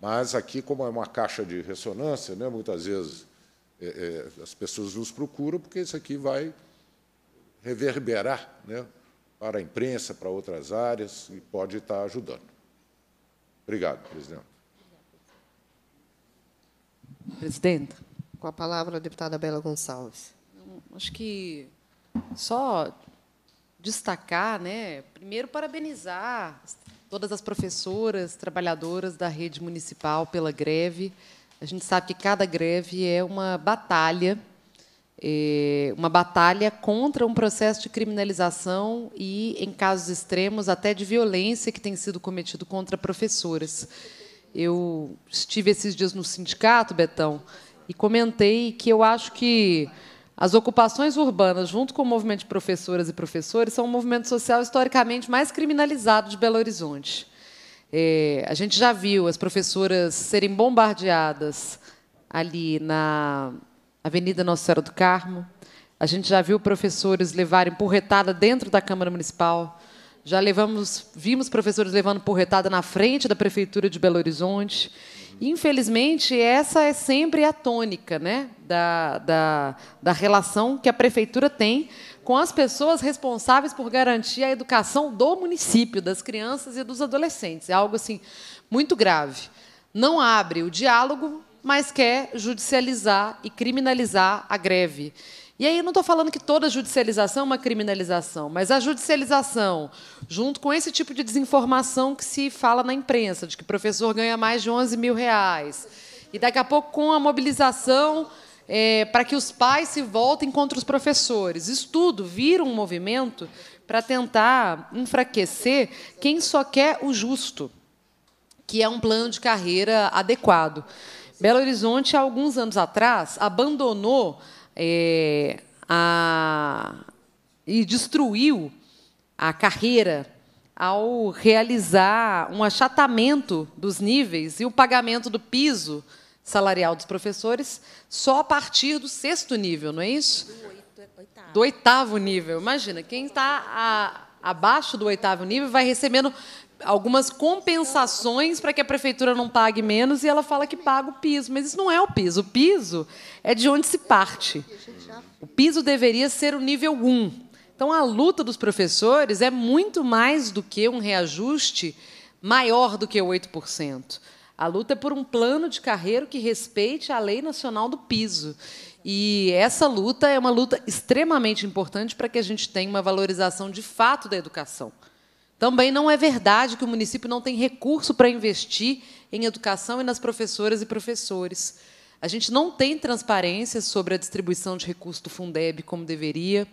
Mas aqui, como é uma caixa de ressonância, né, muitas vezes é, é, as pessoas nos procuram porque isso aqui vai reverberar né, para a imprensa, para outras áreas, e pode estar ajudando. Obrigado, presidente. Presidenta, com a palavra a deputada Bela Gonçalves. Acho que só destacar, né? primeiro parabenizar todas as professoras, trabalhadoras da rede municipal pela greve. A gente sabe que cada greve é uma batalha, é uma batalha contra um processo de criminalização e, em casos extremos, até de violência que tem sido cometido contra professoras. Eu estive esses dias no sindicato, Betão, e comentei que eu acho que as ocupações urbanas, junto com o movimento de professoras e professores, são o movimento social historicamente mais criminalizado de Belo Horizonte. É, a gente já viu as professoras serem bombardeadas ali na Avenida Nossa Senhora do Carmo. A gente já viu professores levarem porretada dentro da Câmara Municipal. Já levamos, vimos professores levando porretada na frente da Prefeitura de Belo Horizonte. Infelizmente, essa é sempre a tônica né, da, da, da relação que a prefeitura tem com as pessoas responsáveis por garantir a educação do município, das crianças e dos adolescentes. É algo assim muito grave. Não abre o diálogo, mas quer judicializar e criminalizar a greve. E aí eu não estou falando que toda judicialização é uma criminalização, mas a judicialização, junto com esse tipo de desinformação que se fala na imprensa, de que professor ganha mais de 11 mil reais, e daqui a pouco com a mobilização é, para que os pais se voltem contra os professores, isso tudo vira um movimento para tentar enfraquecer quem só quer o justo, que é um plano de carreira adequado. Belo Horizonte, há alguns anos atrás, abandonou é, a, e destruiu a carreira ao realizar um achatamento dos níveis e o pagamento do piso salarial dos professores só a partir do sexto nível, não é isso? Do é, oitavo, do oitavo nível. Imagina, quem está abaixo do oitavo nível vai recebendo algumas compensações para que a prefeitura não pague menos e ela fala que paga o piso. Mas isso não é o piso. O piso é de onde se parte. O piso deveria ser o nível 1. Então, a luta dos professores é muito mais do que um reajuste maior do que 8%. A luta é por um plano de carreira que respeite a lei nacional do piso. E essa luta é uma luta extremamente importante para que a gente tenha uma valorização de fato da educação. Também não é verdade que o município não tem recurso para investir em educação e nas professoras e professores. A gente não tem transparência sobre a distribuição de recursos do Fundeb como deveria.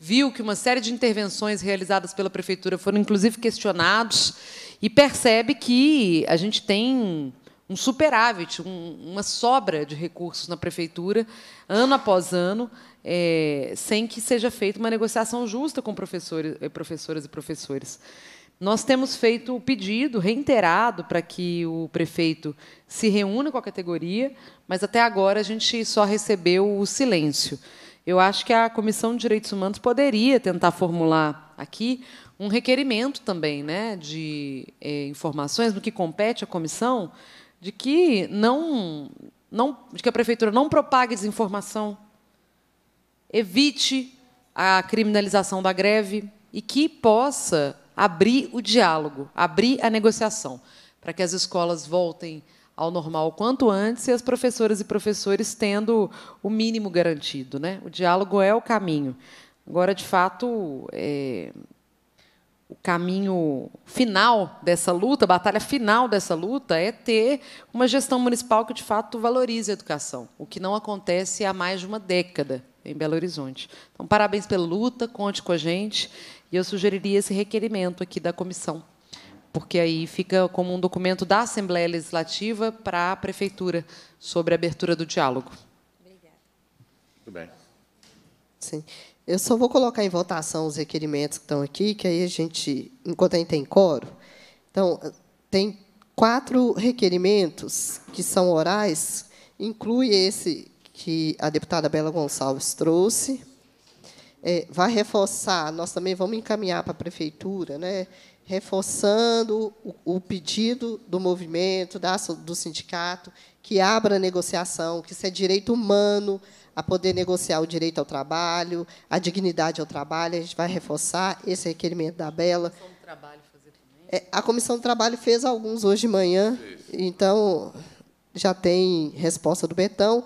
Viu que uma série de intervenções realizadas pela prefeitura foram inclusive questionados e percebe que a gente tem um superávit, um, uma sobra de recursos na prefeitura ano após ano é, sem que seja feita uma negociação justa com professores, eh, professoras e professores. Nós temos feito o pedido reiterado para que o prefeito se reúna com a categoria, mas até agora a gente só recebeu o silêncio. Eu acho que a Comissão de Direitos Humanos poderia tentar formular aqui um requerimento também né, de é, informações no que compete à comissão de que não, não de que a prefeitura não propague desinformação evite a criminalização da greve e que possa abrir o diálogo, abrir a negociação, para que as escolas voltem ao normal quanto antes e as professoras e professores tendo o mínimo garantido. Né? O diálogo é o caminho. Agora, de fato, é... o caminho final dessa luta, a batalha final dessa luta, é ter uma gestão municipal que, de fato, valorize a educação, o que não acontece há mais de uma década em Belo Horizonte. Então, parabéns pela luta, conte com a gente. E eu sugeriria esse requerimento aqui da comissão, porque aí fica como um documento da Assembleia Legislativa para a Prefeitura sobre a abertura do diálogo. Obrigada. Muito bem. Sim. Eu só vou colocar em votação os requerimentos que estão aqui, que aí a gente, enquanto a gente tem coro. Então, tem quatro requerimentos que são orais, inclui esse que a deputada Bela Gonçalves trouxe. É, vai reforçar, nós também vamos encaminhar para a prefeitura, né, reforçando o, o pedido do movimento, da, do sindicato, que abra negociação, que isso é direito humano a poder negociar o direito ao trabalho, a dignidade ao trabalho. A gente vai reforçar esse requerimento da Bela. É, a Comissão do Trabalho fez alguns hoje de manhã, então já tem resposta do Betão.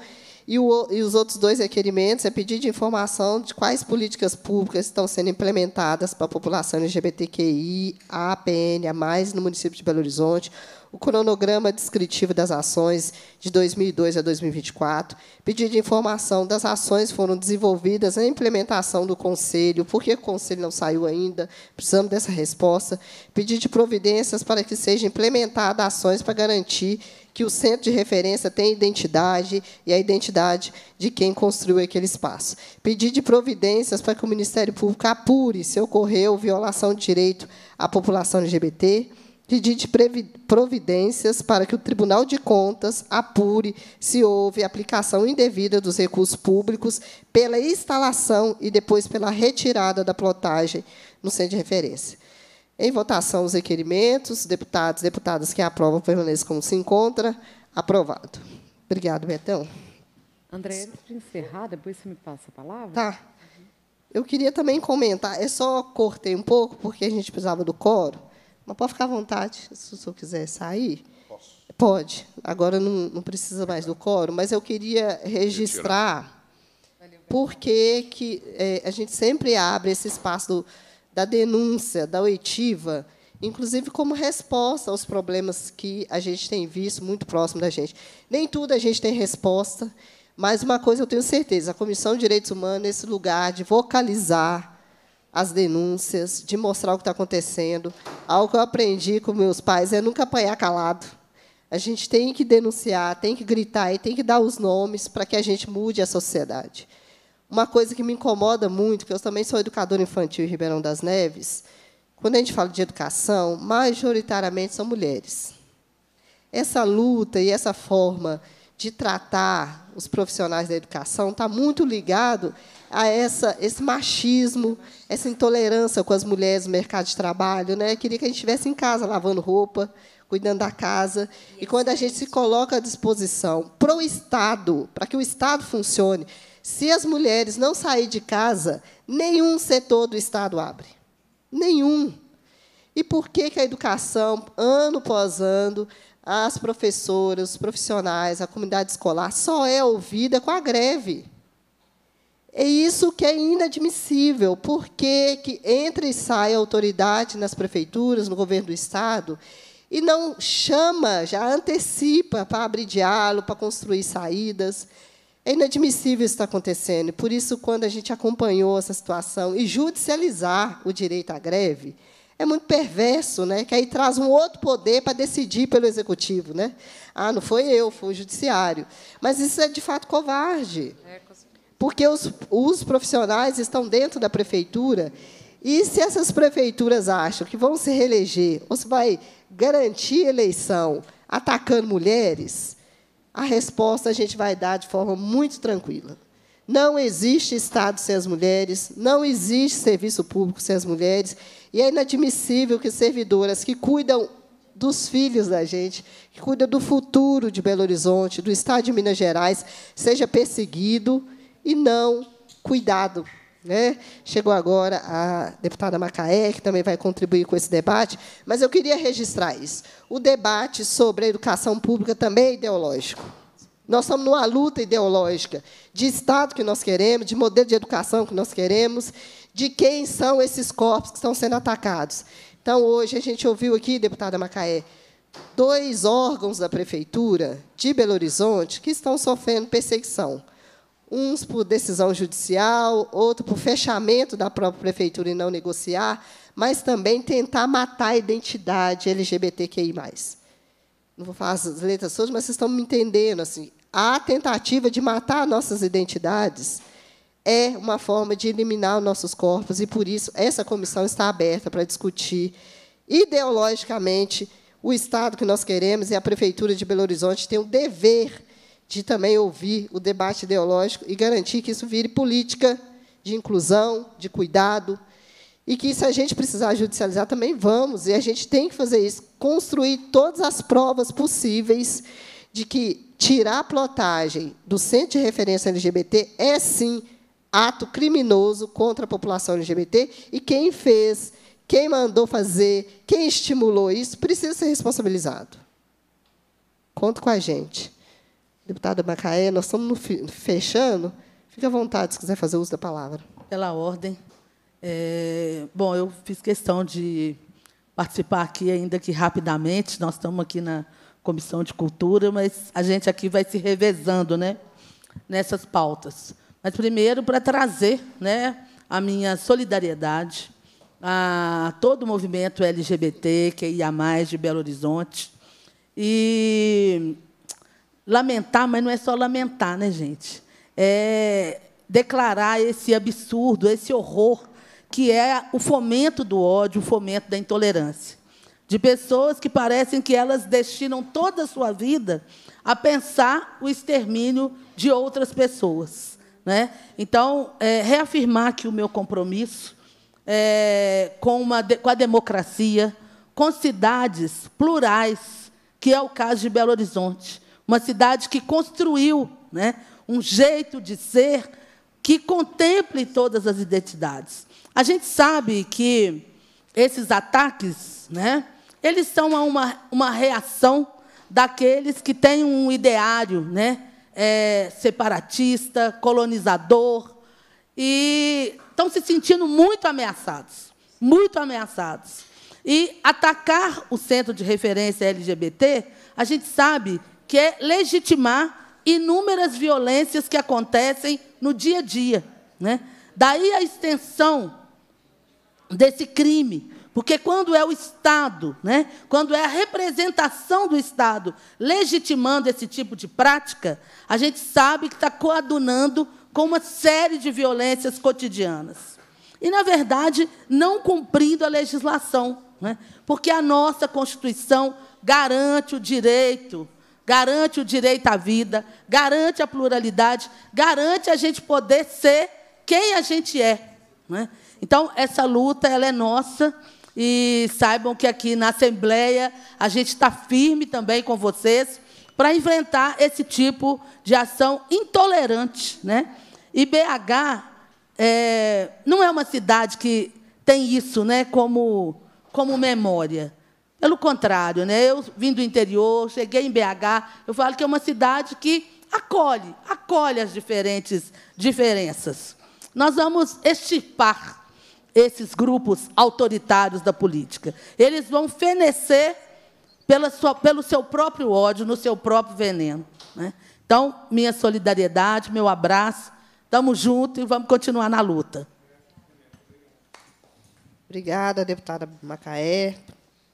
E, o, e os outros dois requerimentos é pedir de informação de quais políticas públicas estão sendo implementadas para a população LGBTQI, a a mais no município de Belo Horizonte, o cronograma descritivo das ações de 2002 a 2024, pedido de informação das ações que foram desenvolvidas, na implementação do conselho, por que o conselho não saiu ainda, precisamos dessa resposta, pedido de providências para que sejam implementadas ações para garantir que o centro de referência tem identidade e a identidade de quem construiu aquele espaço. Pedir de providências para que o Ministério Público apure se ocorreu violação de direito à população LGBT. Pedir de providências para que o Tribunal de Contas apure se houve aplicação indevida dos recursos públicos pela instalação e depois pela retirada da plotagem no centro de referência em votação, os requerimentos. Deputados e deputadas que aprovam, permaneçam como se encontra. Aprovado. Obrigado, Betão. André, antes de encerrar, depois você me passa a palavra? Tá. Eu queria também comentar, eu só cortei um pouco, porque a gente precisava do coro, mas pode ficar à vontade, se o senhor quiser sair. Posso. Pode. Agora não, não precisa mais do coro, mas eu queria registrar por que é, a gente sempre abre esse espaço do, da denúncia, da oitiva, inclusive como resposta aos problemas que a gente tem visto muito próximo da gente. Nem tudo a gente tem resposta, mas uma coisa eu tenho certeza: a Comissão de Direitos Humanos, é esse lugar de vocalizar as denúncias, de mostrar o que está acontecendo, algo que eu aprendi com meus pais é nunca apanhar calado. A gente tem que denunciar, tem que gritar e tem que dar os nomes para que a gente mude a sociedade. Uma coisa que me incomoda muito, que eu também sou educadora infantil em Ribeirão das Neves, quando a gente fala de educação, majoritariamente são mulheres. Essa luta e essa forma de tratar os profissionais da educação está muito ligado a essa, esse machismo, essa intolerância com as mulheres no mercado de trabalho. Né? Queria que a gente estivesse em casa lavando roupa, cuidando da casa. E quando a gente se coloca à disposição para o Estado, para que o Estado funcione, se as mulheres não saírem de casa, nenhum setor do Estado abre. Nenhum. E por que, que a educação, ano após ano, as professoras, os profissionais, a comunidade escolar só é ouvida com a greve? É isso que é inadmissível. Por que, que entra e sai autoridade nas prefeituras, no governo do Estado, e não chama, já antecipa para abrir diálogo, para construir saídas. É inadmissível isso estar tá acontecendo. Por isso, quando a gente acompanhou essa situação e judicializar o direito à greve, é muito perverso, né? que aí traz um outro poder para decidir pelo executivo. Né? Ah, não foi eu, foi o judiciário. Mas isso é, de fato, covarde. É, Porque os, os profissionais estão dentro da prefeitura e se essas prefeituras acham que vão se reeleger, ou se vai garantir eleição atacando mulheres, a resposta a gente vai dar de forma muito tranquila. Não existe Estado sem as mulheres, não existe serviço público sem as mulheres, e é inadmissível que servidoras que cuidam dos filhos da gente, que cuidam do futuro de Belo Horizonte, do Estado de Minas Gerais, seja perseguido e não cuidado. Né? Chegou agora a deputada Macaé, que também vai contribuir com esse debate, mas eu queria registrar isso. O debate sobre a educação pública também é ideológico. Nós estamos numa luta ideológica de Estado que nós queremos, de modelo de educação que nós queremos, de quem são esses corpos que estão sendo atacados. Então, hoje, a gente ouviu aqui, deputada Macaé, dois órgãos da Prefeitura de Belo Horizonte que estão sofrendo perseguição uns por decisão judicial, outro por fechamento da própria prefeitura e não negociar, mas também tentar matar a identidade LGBTQI+. Não vou falar as letras todas, mas vocês estão me entendendo. Assim, a tentativa de matar nossas identidades é uma forma de eliminar nossos corpos, e, por isso, essa comissão está aberta para discutir ideologicamente o Estado que nós queremos, e a Prefeitura de Belo Horizonte tem o dever de também ouvir o debate ideológico e garantir que isso vire política de inclusão, de cuidado, e que se a gente precisar judicializar também vamos, e a gente tem que fazer isso, construir todas as provas possíveis de que tirar a plotagem do centro de referência LGBT é sim ato criminoso contra a população LGBT e quem fez, quem mandou fazer, quem estimulou isso precisa ser responsabilizado. Conto com a gente. Deputada Macaé, nós estamos fechando. Fique à vontade, se quiser fazer uso da palavra. Pela ordem. É, bom, eu fiz questão de participar aqui, ainda que rapidamente. Nós estamos aqui na Comissão de Cultura, mas a gente aqui vai se revezando né, nessas pautas. Mas, primeiro, para trazer né, a minha solidariedade a todo o movimento LGBT, que ia mais de Belo Horizonte. E lamentar, mas não é só lamentar, né, gente? É declarar esse absurdo, esse horror que é o fomento do ódio, o fomento da intolerância. De pessoas que parecem que elas destinam toda a sua vida a pensar o extermínio de outras pessoas. Né? Então, é, reafirmar aqui o meu compromisso é, com, uma, com a democracia, com cidades plurais, que é o caso de Belo Horizonte, uma cidade que construiu né, um jeito de ser que contemple todas as identidades. A gente sabe que esses ataques, né, eles são uma, uma reação daqueles que têm um ideário né, é, separatista, colonizador, e estão se sentindo muito ameaçados, muito ameaçados. E atacar o centro de referência LGBT, a gente sabe que é legitimar inúmeras violências que acontecem no dia a dia. Né? Daí a extensão desse crime, porque quando é o Estado, né, quando é a representação do Estado legitimando esse tipo de prática, a gente sabe que está coadunando com uma série de violências cotidianas. E, na verdade, não cumprindo a legislação, né, porque a nossa Constituição garante o direito garante o direito à vida, garante a pluralidade, garante a gente poder ser quem a gente é. Né? Então, essa luta ela é nossa. E saibam que aqui na Assembleia a gente está firme também com vocês para enfrentar esse tipo de ação intolerante. Né? E BH é, não é uma cidade que tem isso né, como, como memória. Pelo contrário, né? eu vim do interior, cheguei em BH, eu falo que é uma cidade que acolhe, acolhe as diferentes diferenças. Nós vamos extirpar esses grupos autoritários da política. Eles vão fenecer pela sua, pelo seu próprio ódio, no seu próprio veneno. Né? Então, minha solidariedade, meu abraço, estamos juntos e vamos continuar na luta. Obrigada, deputada Macaé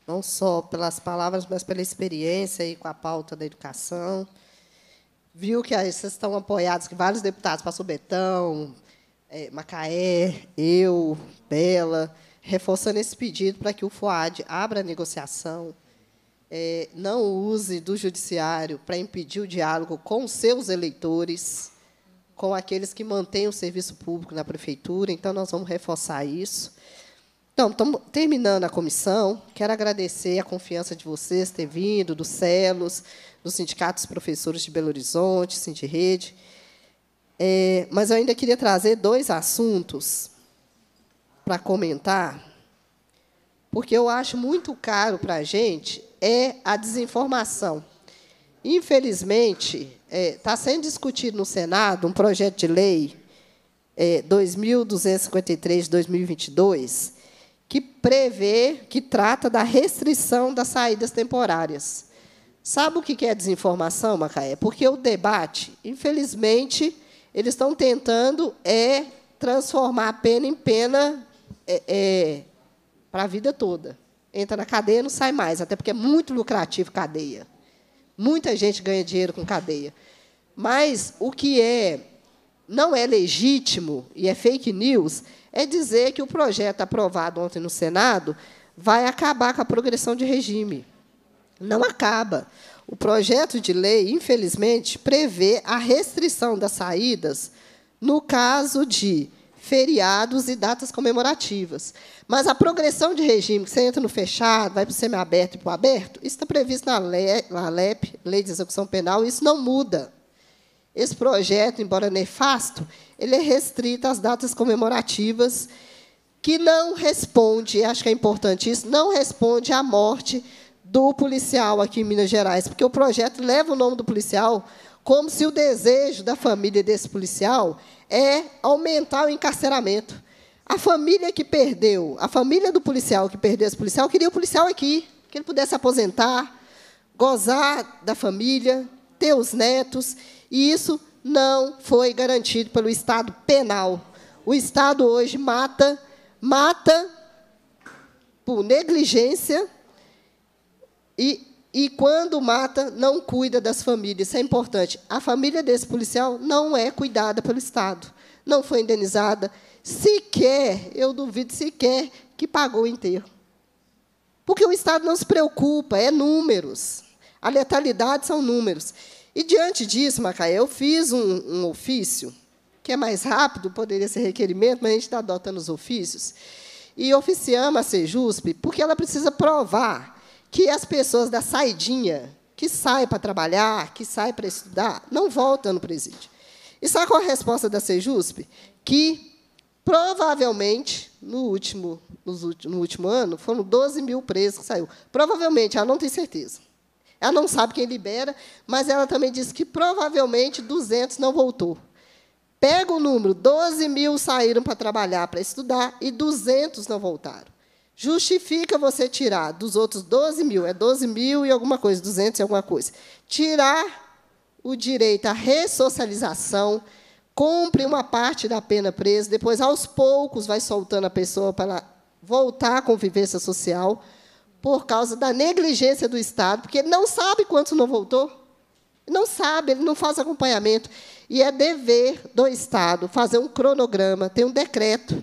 não só pelas palavras, mas pela experiência e com a pauta da educação. Viu que aí vocês estão apoiados, que vários deputados, Passo Betão, é, Macaé, eu, Bela, reforçando esse pedido para que o FUAD abra a negociação, é, não use do judiciário para impedir o diálogo com seus eleitores, com aqueles que mantêm o serviço público na prefeitura. Então, nós vamos reforçar isso. Então, estamos terminando a comissão. Quero agradecer a confiança de vocês ter vindo, do CELOS, do Sindicato dos Professores de Belo Horizonte, Sindirede. É, mas eu ainda queria trazer dois assuntos para comentar, porque eu acho muito caro para a gente é a desinformação. Infelizmente, está é, tá sendo discutido no Senado um projeto de lei é, 2253 2022 que prevê, que trata da restrição das saídas temporárias. Sabe o que é desinformação, Macaé? Porque o debate, infelizmente, eles estão tentando é transformar a pena em pena é, é, para a vida toda. Entra na cadeia, não sai mais, até porque é muito lucrativo cadeia. Muita gente ganha dinheiro com cadeia. Mas o que é não é legítimo e é fake news é dizer que o projeto aprovado ontem no Senado vai acabar com a progressão de regime. Não acaba. O projeto de lei, infelizmente, prevê a restrição das saídas no caso de feriados e datas comemorativas. Mas a progressão de regime, que você entra no fechado, vai para o semiaberto e para o aberto, isso está previsto na LEP, Lei de Execução Penal, e isso não muda. Esse projeto, embora nefasto, ele é restrito às datas comemorativas que não responde, acho que é importante isso, não responde à morte do policial aqui em Minas Gerais, porque o projeto leva o nome do policial como se o desejo da família desse policial é aumentar o encarceramento. A família que perdeu, a família do policial que perdeu esse policial, queria o policial aqui, que ele pudesse aposentar, gozar da família, ter os netos. E isso não foi garantido pelo Estado penal. O Estado hoje mata, mata por negligência e, e quando mata, não cuida das famílias. Isso é importante. A família desse policial não é cuidada pelo Estado. Não foi indenizada. Sequer, eu duvido sequer, que pagou o enterro. Porque o Estado não se preocupa, é números. A letalidade são números. E diante disso, Macaé, eu fiz um, um ofício, que é mais rápido, poderia ser requerimento, mas a gente está adotando os ofícios. E oficiamos a Sejusp porque ela precisa provar que as pessoas da saidinha, que saem para trabalhar, que saem para estudar, não voltam no presídio. E sabe qual é a resposta da Sejusp? Que provavelmente, no último, no último ano, foram 12 mil presos que saiu. Provavelmente, ela não tem certeza ela não sabe quem libera, mas ela também disse que provavelmente 200 não voltou. Pega o número, 12 mil saíram para trabalhar, para estudar, e 200 não voltaram. Justifica você tirar dos outros 12 mil, é 12 mil e alguma coisa, 200 e alguma coisa. Tirar o direito à ressocialização, cumpre uma parte da pena presa, depois, aos poucos, vai soltando a pessoa para voltar à convivência social por causa da negligência do Estado, porque ele não sabe quantos não voltou. Não sabe, ele não faz acompanhamento. E é dever do Estado fazer um cronograma, tem um decreto.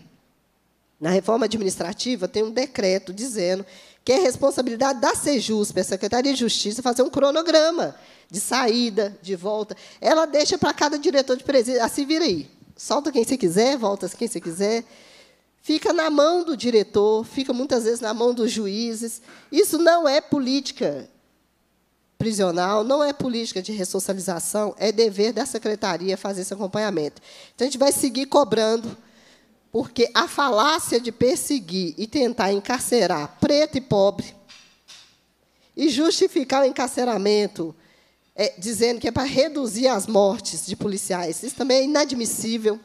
Na reforma administrativa, tem um decreto dizendo que é responsabilidade da SEJUSP, a Secretaria de Justiça, fazer um cronograma de saída, de volta. Ela deixa para cada diretor de presídio. Ah, se vira aí. Solta quem você quiser, volta quem você quiser fica na mão do diretor, fica muitas vezes na mão dos juízes. Isso não é política prisional, não é política de ressocialização, é dever da secretaria fazer esse acompanhamento. Então, a gente vai seguir cobrando, porque a falácia de perseguir e tentar encarcerar preto e pobre e justificar o encarceramento é, dizendo que é para reduzir as mortes de policiais, isso também é inadmissível.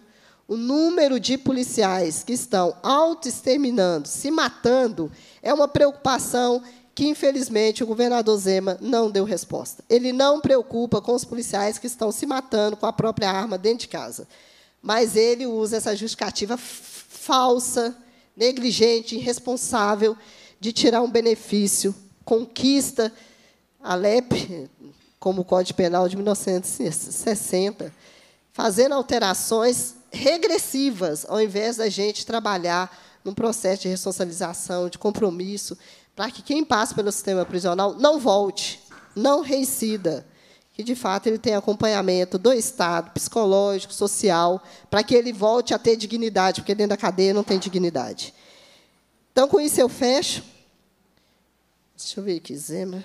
O número de policiais que estão auto-exterminando, se matando, é uma preocupação que, infelizmente, o governador Zema não deu resposta. Ele não preocupa com os policiais que estão se matando com a própria arma dentro de casa. Mas ele usa essa justificativa falsa, negligente, irresponsável, de tirar um benefício, conquista. A LEP, como o Código Penal de 1960, fazendo alterações regressivas, ao invés da gente trabalhar num processo de ressocialização, de compromisso, para que quem passa pelo sistema prisional não volte, não reincida, que de fato ele tenha acompanhamento do Estado, psicológico, social, para que ele volte a ter dignidade, porque dentro da cadeia não tem dignidade. Então, com isso eu fecho. Deixa eu ver aqui, Zema.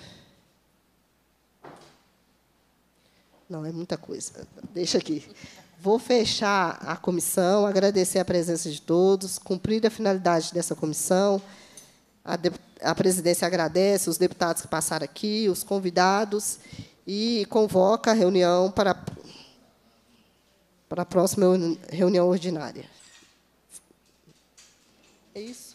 Não, é muita coisa. Deixa aqui. Vou fechar a comissão, agradecer a presença de todos, cumprir a finalidade dessa comissão. A, de, a presidência agradece os deputados que passaram aqui, os convidados, e convoca a reunião para, para a próxima reunião ordinária. É isso.